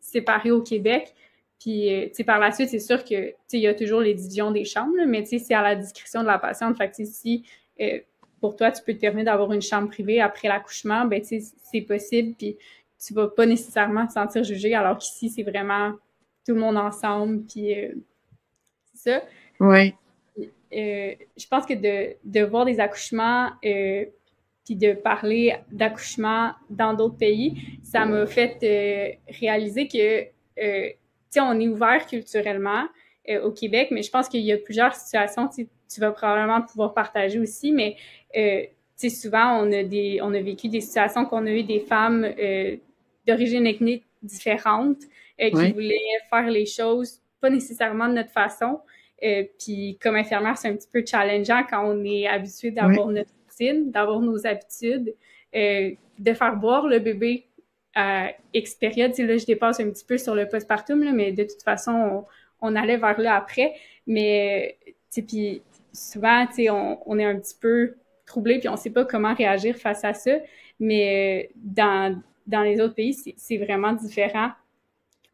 séparé au Québec. Puis, euh, tu sais, par la suite, c'est sûr que, tu sais, il y a toujours les divisions des chambres, mais tu sais, c'est à la discrétion de la patiente. Fait que, si pour toi, tu peux te permettre d'avoir une chambre privée après l'accouchement, ben, tu sais, c'est possible. Puis, tu vas pas nécessairement te sentir jugé, alors qu'ici, c'est vraiment tout le monde ensemble, puis euh, c'est ça. Oui. Euh, je pense que de, de voir des accouchements, euh, puis de parler d'accouchements dans d'autres pays, ça m'a fait euh, réaliser que, tu sais, on est ouvert culturellement au Québec, mais je pense qu'il y a plusieurs situations, tu vas probablement pouvoir partager aussi, mais tu souvent, on a, des, on a vécu des situations qu'on a eu des femmes d'origine ethnique différente euh, qui voulaient faire les choses pas nécessairement de notre façon. et euh, puis comme infirmière, c'est un petit peu challengeant quand on est habitué d'avoir notre routine, d'avoir nos habitudes, euh, de faire boire le bébé à X là, je dépasse un petit peu sur le postpartum, là, mais de toute façon, on, allait vers là après. Mais puis souvent, on, on est un petit peu troublé, puis on sait pas comment réagir face à ça. Mais dans, dans les autres pays, c'est vraiment différent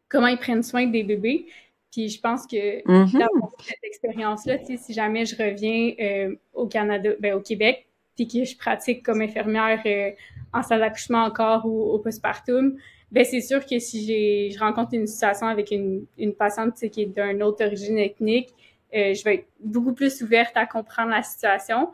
comment ils prennent soin des bébés. Puis je pense que mm-hmm. cette expérience-là, si jamais je reviens euh, au Canada, ben, au Québec, puis que je pratique comme infirmière euh, en salle d'accouchement encore ou au postpartum, ben c'est sûr que si j'ai je rencontre une situation avec une, une patiente qui est d'une autre origine ethnique, euh, je vais être beaucoup plus ouverte à comprendre la situation.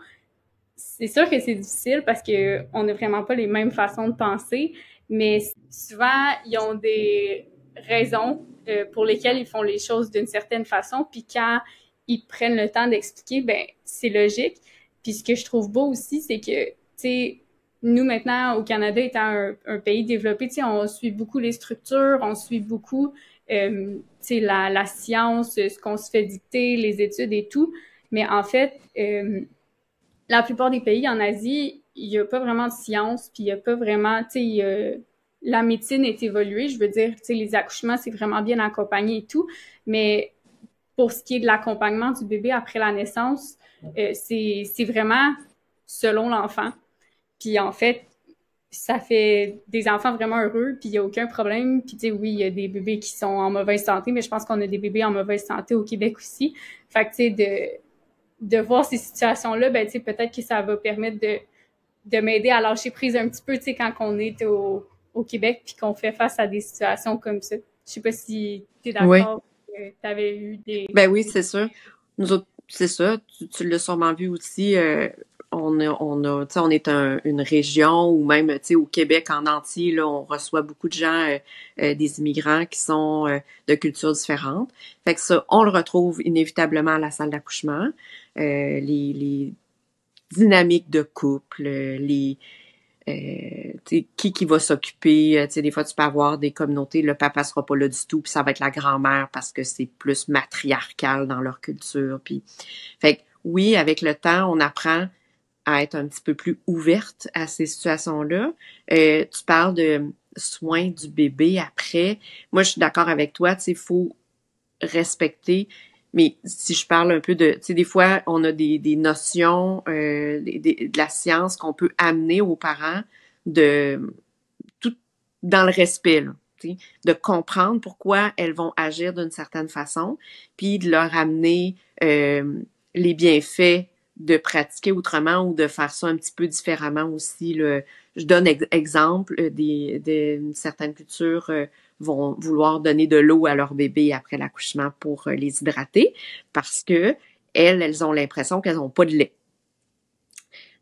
C'est sûr que c'est difficile parce que on n'a vraiment pas les mêmes façons de penser, mais souvent, ils ont des raisons euh, pour lesquelles ils font les choses d'une certaine façon. Puis quand ils prennent le temps d'expliquer, ben c'est logique. Puis ce que je trouve beau aussi, c'est que, tu sais, nous maintenant, au Canada, étant un, pays développé, tu sais, on suit beaucoup les structures, on suit beaucoup, euh, tu sais, la, science, ce qu'on se fait dicter, les études et tout. Mais en fait, euh, la plupart des pays en Asie, il n'y a pas vraiment de science, puis il n'y a pas vraiment, tu sais, euh, la médecine est évoluée, je veux dire, tu sais, les accouchements, c'est vraiment bien accompagné et tout, mais pour ce qui est de l'accompagnement du bébé après la naissance, euh, c'est vraiment selon l'enfant. Puis en fait, ça fait des enfants vraiment heureux, puis il n'y a aucun problème. Puis tu sais, oui, il y a des bébés qui sont en mauvaise santé, mais je pense qu'on a des bébés en mauvaise santé au Québec aussi. Fait que tu sais, de, de voir ces situations-là, ben tu sais, peut-être que ça va permettre de de m'aider à lâcher prise un petit peu, tu sais, quand on est au, au Québec puis qu'on fait face à des situations comme ça. Je sais pas si tu es d'accord. Tu avais eu des. Ben oui, c'est sûr. Nous autres, c'est ça. Tu, l'as sûrement vu aussi. Euh, on, a, on, on est une région ou même tu au Québec en entier, là, on reçoit beaucoup de gens, euh, euh, des immigrants qui sont de cultures différentes. Fait que ça, on le retrouve inévitablement à la salle d'accouchement. les, dynamique de couple, euh, les euh, qui qui va s'occuper, euh, des fois tu peux avoir des communautés, le papa sera pas là du tout, puis ça va être la grand-mère parce que c'est plus matriarcal dans leur culture, puis fait que, oui, avec le temps, on apprend à être un petit peu plus ouverte à ces situations-là. Euh, tu parles de soins du bébé après. Moi, je suis d'accord avec toi, Il faut respecter mais si je parle un peu de, tu sais, des fois, on a des, des notions euh, des, de la science qu'on peut amener aux parents de tout dans le respect, sais, de comprendre pourquoi elles vont agir d'une certaine façon, puis de leur amener euh, les bienfaits de pratiquer autrement ou de faire ça un petit peu différemment aussi. Je donne exemple, euh, des, certaines cultures euh, vont vouloir donner de l'eau à leur bébé après l'accouchement pour euh, les hydrater parce que elles, elles ont l'impression qu'elles n'ont pas de lait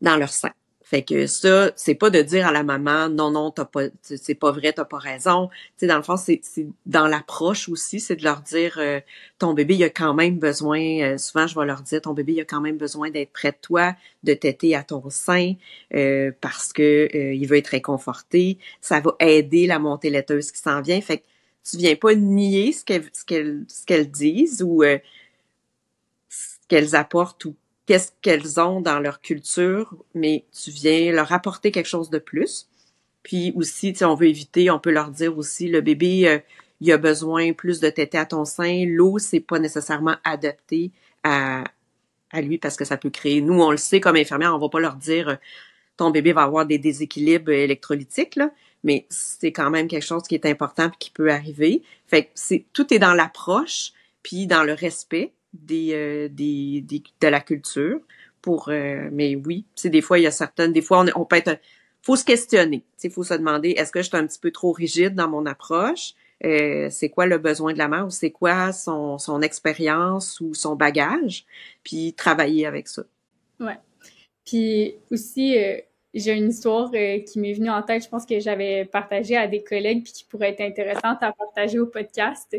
dans leur sein. Fait que ça, c'est pas de dire à la maman non non t'as pas c'est pas vrai t'as pas raison. Tu dans le fond c'est dans l'approche aussi c'est de leur dire euh, ton bébé il a quand même besoin. Euh, souvent je vais leur dire ton bébé il a quand même besoin d'être près de toi, de t'aider à ton sein euh, parce que il veut être réconforté. Ça va aider la montée laiteuse qui s'en vient. Fait que tu viens pas nier ce qu'elles ce qu'elles disent ou ce qu'elles apportent ou qu'est-ce qu'elles ont dans leur culture, mais tu viens leur apporter quelque chose de plus. Puis aussi, si on veut éviter, on peut leur dire aussi, le bébé, euh, il a besoin plus de tétée à ton sein. L'eau, c'est pas nécessairement adapté à, lui parce que ça peut créer. Nous, on le sait comme infirmière, on va pas leur dire euh, ton bébé va avoir des déséquilibres électrolytiques, mais c'est quand même quelque chose qui est important et qui peut arriver. Fait c'est tout est dans l'approche puis dans le respect des, euh, des, des, de la culture. Pour, euh, mais oui, c'est des fois, il y a certaines, des fois, on, on peut être, faut se questionner. Il faut se demander, est-ce que je suis un petit peu trop rigide dans mon approche? Euh, c'est quoi le besoin de la mère ou c'est quoi son, son expérience ou son bagage, puis travailler avec ça. Ouais. Puis aussi, j'ai une histoire qui m'est venue en tête, je pense que j'avais partagé à des collègues, puis qui pourrait être intéressante à partager au podcast.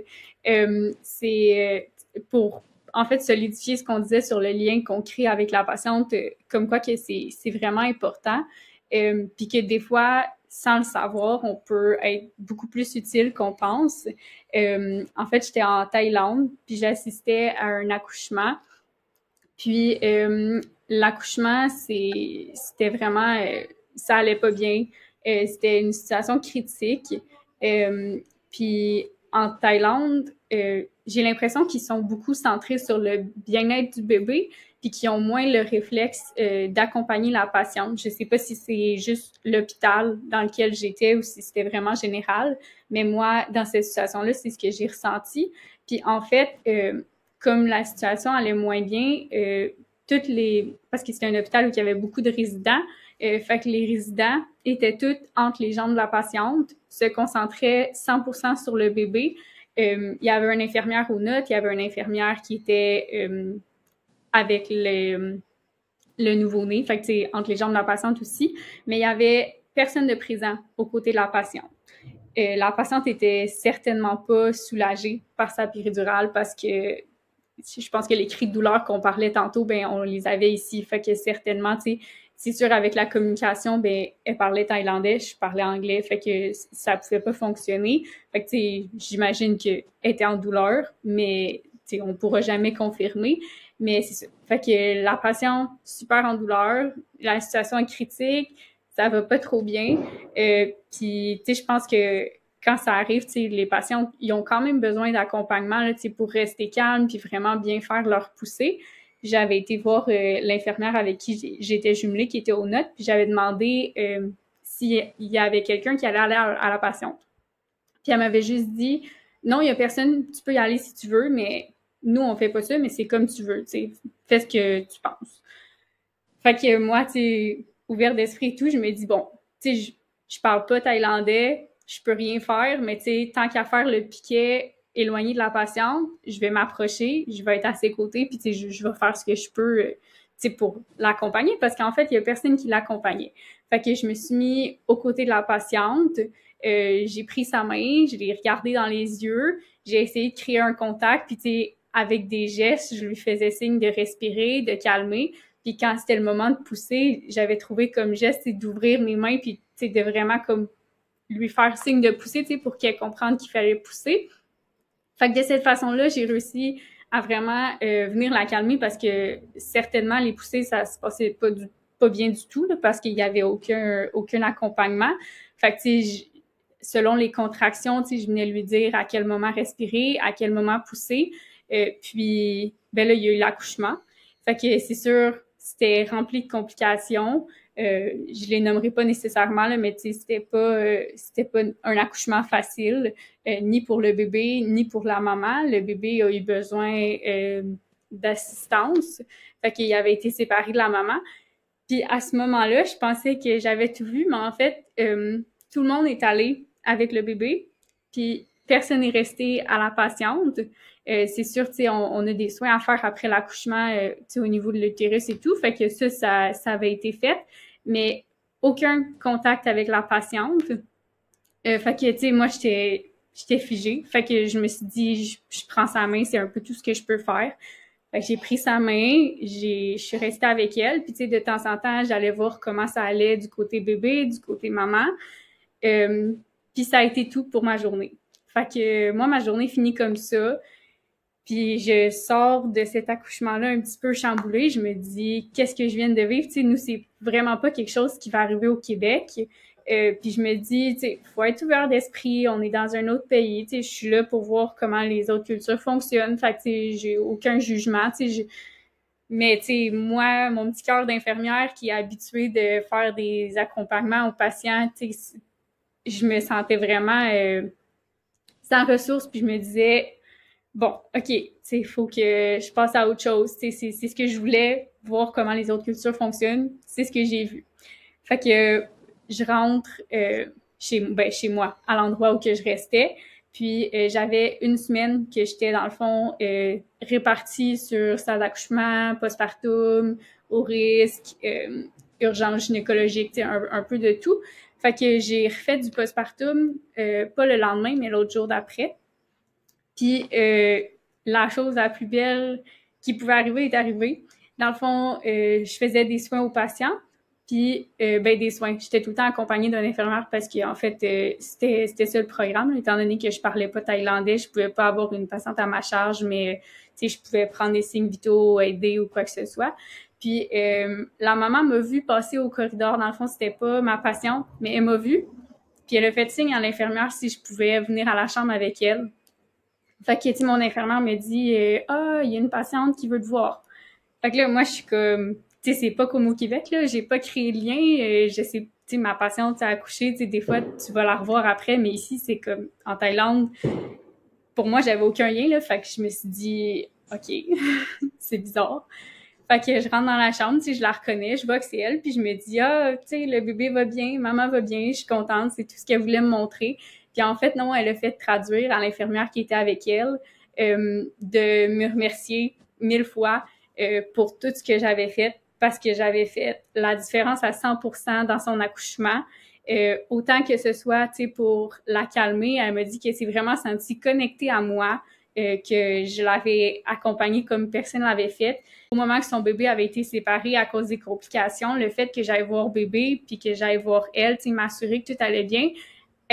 c'est pour en fait solidifier ce qu'on disait sur le lien qu'on crée avec la patiente, euh, comme quoi que c'est vraiment important. Euh, puis que des fois, sans le savoir, on peut être beaucoup plus utile qu'on pense. Euh, en fait, j'étais en Thaïlande, puis j'assistais à un accouchement. Puis l'accouchement, c'était vraiment, ça allait pas bien. c'était une situation critique. puis en Thaïlande, euh, j'ai l'impression qu'ils sont beaucoup centrés sur le bien-être du bébé, puis qu'ils ont moins le réflexe euh, d'accompagner la patiente. Je ne sais pas si c'est juste l'hôpital dans lequel j'étais ou si c'était vraiment général, mais moi, dans cette situation-là, c'est ce que j'ai ressenti. Puis en fait, euh, comme la situation allait moins bien, toutes les parce que c'était un hôpital où il y avait beaucoup de résidents, euh, fait que les résidents étaient tous entre les jambes de la patiente, se concentraient 100% sur le bébé. Euh, il y avait une infirmière au notes, il y avait une infirmière qui était euh, avec le, le nouveau-né, fait que entre les jambes de la patiente aussi, mais il y avait personne de présent aux côtés de la patiente. la patiente était certainement pas soulagée par sa péridurale parce que je pense que les cris de douleur qu'on parlait tantôt, ben on les avait ici. Fait que certainement, tu sais, c'est sûr, avec la communication, ben, elle parlait thaïlandais, je parlais anglais, fait que ça pouvait pas fonctionner. Fait que, j'imagine qu'elle était en douleur, mais on pourra jamais confirmer. Mais c'est sûr Fait que la patiente, super en douleur, la situation est critique, ça va pas trop bien. Euh, Puis, tu je pense que quand ça arrive, les patients, ils ont quand même besoin d'accompagnement, pour rester calme puis vraiment bien faire leur poussée j'avais été voir euh, l'infirmière avec qui j'étais jumelée, qui était aux notes, puis j'avais demandé euh, s'il y avait quelqu'un qui allait aller à, la patiente. Puis elle m'avait juste dit Non, il n'y a personne, tu peux y aller si tu veux, mais nous, on fait pas ça, mais c'est comme tu veux, tu sais, fais ce que tu penses. Fait que moi, tu sais, ouvert d'esprit et tout, je me dis Bon, tu sais, je parle pas thaïlandais, je peux rien faire, mais tu sais, tant qu'à faire le piquet, éloignée de la patiente, je vais m'approcher, je vais être à ses côtés, puis je, vais faire ce que je peux euh, pour l'accompagner, parce qu'en fait, il n'y a personne qui l'accompagnait. Fait que je me suis mis aux côtés de la patiente, euh, j'ai pris sa main, je l'ai regardée dans les yeux, j'ai essayé de créer un contact, puis tu avec des gestes, je lui faisais signe de respirer, de calmer. Puis quand c'était le moment de pousser, j'avais trouvé comme geste d'ouvrir mes mains, puis de vraiment comme lui faire signe de pousser, pour qu'elle comprenne qu'il fallait pousser. Fait que de cette façon-là, j'ai réussi à vraiment euh, venir la calmer parce que certainement les poussées, ça se passait pas bien du tout parce qu'il n'y avait aucun accompagnement. Fait que selon les contractions, tu je venais lui dire à quel moment respirer, à quel moment pousser. Euh, puis ben là, il y a eu l'accouchement. Fait que c'est sûr, c'était rempli de complications. Je euh, je les nommerai pas nécessairement, mais c'était pas euh, pas un accouchement facile, euh, ni pour le bébé, ni pour la maman. Le bébé a eu besoin d'assistance. Fait qu'il avait été séparé de la maman. Puis à ce moment-là, je pensais que j'avais tout vu, mais en fait, tout le monde est allé avec le bébé, puis personne n'est resté à la patiente. Euh, c'est sûr, on, a des soins à faire après l'accouchement, euh, au niveau de l'utérus et tout. Fait que ça, ça, ça avait été fait, mais aucun contact avec la patiente. Euh, fait moi, j'étais, figée. Fait que je me suis dit, je, prends sa main, c'est un peu tout ce que je peux faire. j'ai pris sa main, je suis restée avec elle. Puis, de temps en temps, j'allais voir comment ça allait du côté bébé, du côté maman. puis ça a été tout pour ma journée. Fait que moi, ma journée finit comme ça. Puis je sors de cet accouchement-là un petit peu chamboulée. Je me dis, qu'est-ce que je viens de vivre? sais, nous, c'est vraiment pas quelque chose qui va arriver au Québec. Euh, puis je me dis, il faut être ouvert d'esprit. On est dans un autre pays. je suis là pour voir comment les autres cultures fonctionnent. Fait que, j'ai aucun jugement. mais moi, mon petit cœur d'infirmière qui est habitué de faire des accompagnements aux patients, je me sentais vraiment euh, sans ressources. Puis je me disais, bon, OK, il faut que je passe à autre chose. C'est ce que je voulais, voir comment les autres cultures fonctionnent. C'est ce que j'ai vu. Fait que euh, je rentre euh, chez, ben, chez moi, à l'endroit où que je restais. Puis euh, j'avais une semaine que j'étais, dans le fond, euh, répartie sur salle d'accouchement, postpartum, au risque, urgence gynécologique, un, un peu de tout. Fait que j'ai refait du postpartum, pas le lendemain, mais l'autre jour d'après. Puis euh, la chose la plus belle qui pouvait arriver est arrivée. Dans le fond, euh, je faisais des soins aux patients, puis euh, ben, des soins. J'étais tout le temps accompagnée d'un infirmière parce qu'en fait, c'était, c'était ça le programme. Étant donné que je parlais pas thaïlandais, je ne pouvais pas avoir une patiente à ma charge, mais je pouvais prendre des signes vitaux, aider ou quoi que ce soit. Puis la maman m'a vu passer au corridor. Dans le fond, c'était pas ma patiente, mais elle m'a vue. Puis elle a fait signe à l'infirmière si je pouvais venir à la chambre avec elle. Fait que, mon infirmière me dit euh, « Ah, il y a une patiente qui veut te voir. » Fait que là, moi, je suis comme... Tu sais, c'est pas comme au Québec, là. J'ai pas créé de lien. Euh, je sais tu sais, ma patiente a accouché, tu sais, des fois, tu vas la revoir après, mais ici, c'est comme en Thaïlande, pour moi, j'avais aucun lien, là, fait que je me suis dit, OK, c'est bizarre. Fait que je rentre dans la chambre, tu je la reconnais, je vois que c'est elle, puis je me dis, ah, tu sais, le bébé va bien, maman va bien, je suis contente, c'est tout ce qu'elle voulait me montrer. Puis en fait, non, elle a fait traduire à l'infirmière qui était avec elle euh, de me remercier mille fois euh, pour tout ce que j'avais fait parce que j'avais fait la différence à 100% dans son accouchement. Euh, autant que ce soit tu sais pour la calmer, elle me dit que c'est vraiment senti connectée à moi, que je l'avais accompagnée comme personne l'avait fait. Au moment que son bébé avait été séparé à cause des complications, le fait que j'aille voir bébé puis que j'aille voir elle, tu sais m'assurer que tout allait bien,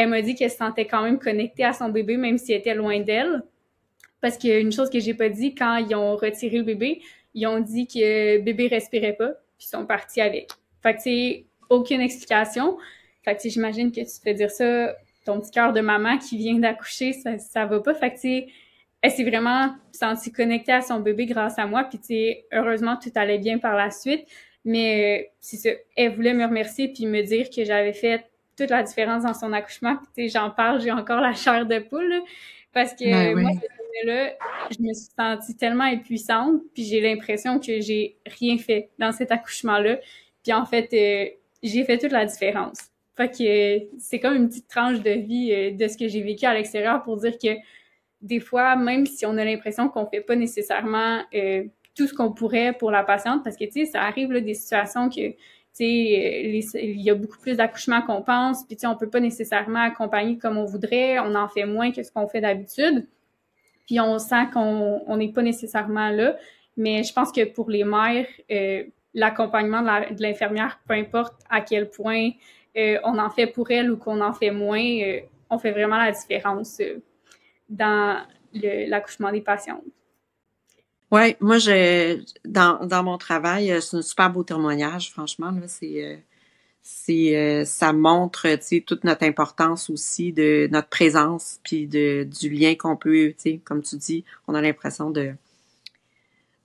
elle m'a dit qu'elle se sentait quand même connectée à son bébé, même s'il était loin d'elle. Parce une chose que j'ai pas dit, quand ils ont retiré le bébé, ils ont dit que bébé respirait pas, puis ils sont partis avec. Fait que c'est aucune explication. Fait que j'imagine que tu te fais dire ça, ton petit cœur de maman qui vient d'accoucher, ça, ça va pas. Fait que elle s'est vraiment sentie connectée à son bébé grâce à moi. Puis tu heureusement, tout allait bien par la suite. Mais si euh, c'est elle voulait me remercier puis me dire que j'avais fait toute la différence dans son accouchement. Puis, j'en parle, j'ai encore la chair de poule, parce que ben moi, cette là je me suis sentie tellement impuissante, puis j'ai l'impression que j'ai rien fait dans cet accouchement-là. Puis en fait, euh, j'ai fait toute la différence. Fait que euh, c'est comme une petite tranche de vie euh, de ce que j'ai vécu à l'extérieur pour dire que des fois, même si on a l'impression qu'on fait pas nécessairement tout ce qu'on pourrait pour la patiente, parce que, tu sais, ça arrive, des situations que euh, il y a beaucoup plus d'accouchements qu'on pense, puis on peut pas nécessairement accompagner comme on voudrait, on en fait moins que ce qu'on fait d'habitude, puis on sent qu'on n'est pas nécessairement là. Mais je pense que pour les mères, euh, l'accompagnement de l'infirmière, peu importe à quel point euh, on en fait pour elle ou qu'on en fait moins, on fait vraiment la différence dans l'accouchement des patientes. Oui, moi, je, dans, dans mon travail, euh, c'est un super beau témoignage, franchement. Là, c'est, euh, c'est, euh, ça montre toute notre importance aussi de notre présence, puis de, du lien qu'on peut, comme tu dis, on a l'impression de,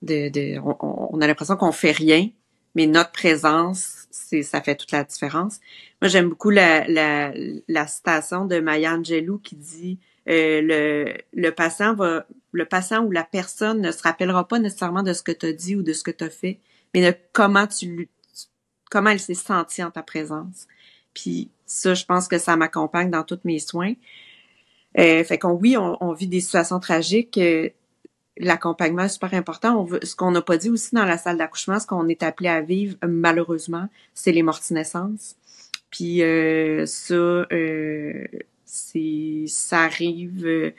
de, de on, a l'impression qu'on fait rien, mais notre présence, c'est, ça fait toute la différence. Moi, j'aime beaucoup la, la, la citation de Maya Angelou qui dit euh, le, le patient va le passant ou la personne ne se rappellera pas nécessairement de ce que tu as dit ou de ce que tu as fait, mais de comment tu comment elle s'est sentie en ta présence. Puis ça, je pense que ça m'accompagne dans tous mes soins. Euh, fait qu'on oui, on, vit des situations tragiques. Euh, l'accompagnement est super important. On veut, ce qu'on n'a pas dit aussi dans la salle d'accouchement, ce qu'on est appelé à vivre, malheureusement, c'est les mortinescences. Puis euh, ça, euh, c'est, ça arrive euh,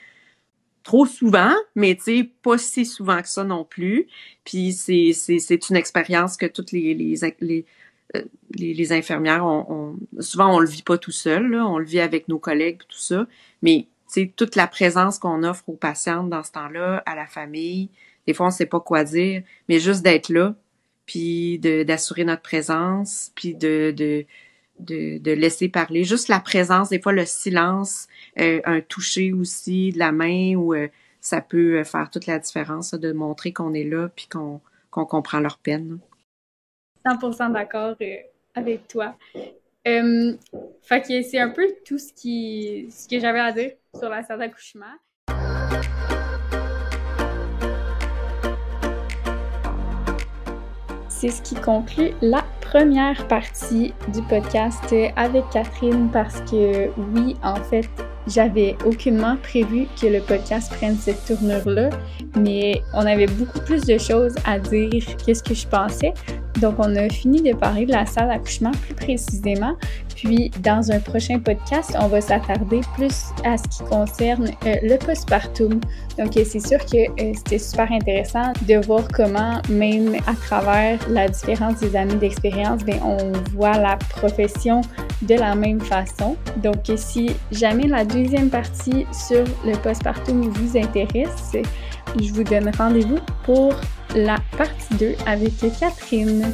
trop souvent, mais tu pas si souvent que ça non plus. Puis c'est, c'est, c'est une expérience que toutes les, les, euh, les, les, infirmières, ont. souvent on le vit pas tout seul, on le vit avec nos collègues, tout ça, mais c'est toute la présence qu'on offre aux patientes dans ce temps-là, à la famille. Des fois, on sait pas quoi dire, mais juste d'être là, puis d'assurer notre présence, puis de, de, de, de, laisser parler. Juste la présence, des fois le silence, euh, un toucher aussi de la main, ou euh, ça peut euh, faire toute la différence de montrer qu'on est là puis qu'on qu'on comprend leur peine. 100% d'accord avec toi. Euh, c'est un peu tout ce, qui, ce que j'avais à dire sur la salle d'accouchement. c'est ce qui conclut la première partie du podcast avec Catherine parce que oui, en fait, j'avais aucunement prévu que le podcast prenne cette tournure-là, mais on avait beaucoup plus de choses à dire qu'est-ce que je pensais. Donc, on a fini de parler de la salle d'accouchement plus précisément. Puis, dans un prochain podcast, on va s'attarder plus à ce qui concerne euh, le postpartum. Donc, euh, c'est sûr que euh, c'était super intéressant de voir comment, même à travers la différence des années d'expérience, ben, on voit la profession de la même façon. Donc, si jamais la deuxième partie sur le postpartum vous intéresse, je vous donne rendez-vous pour la partie 2 avec Catherine.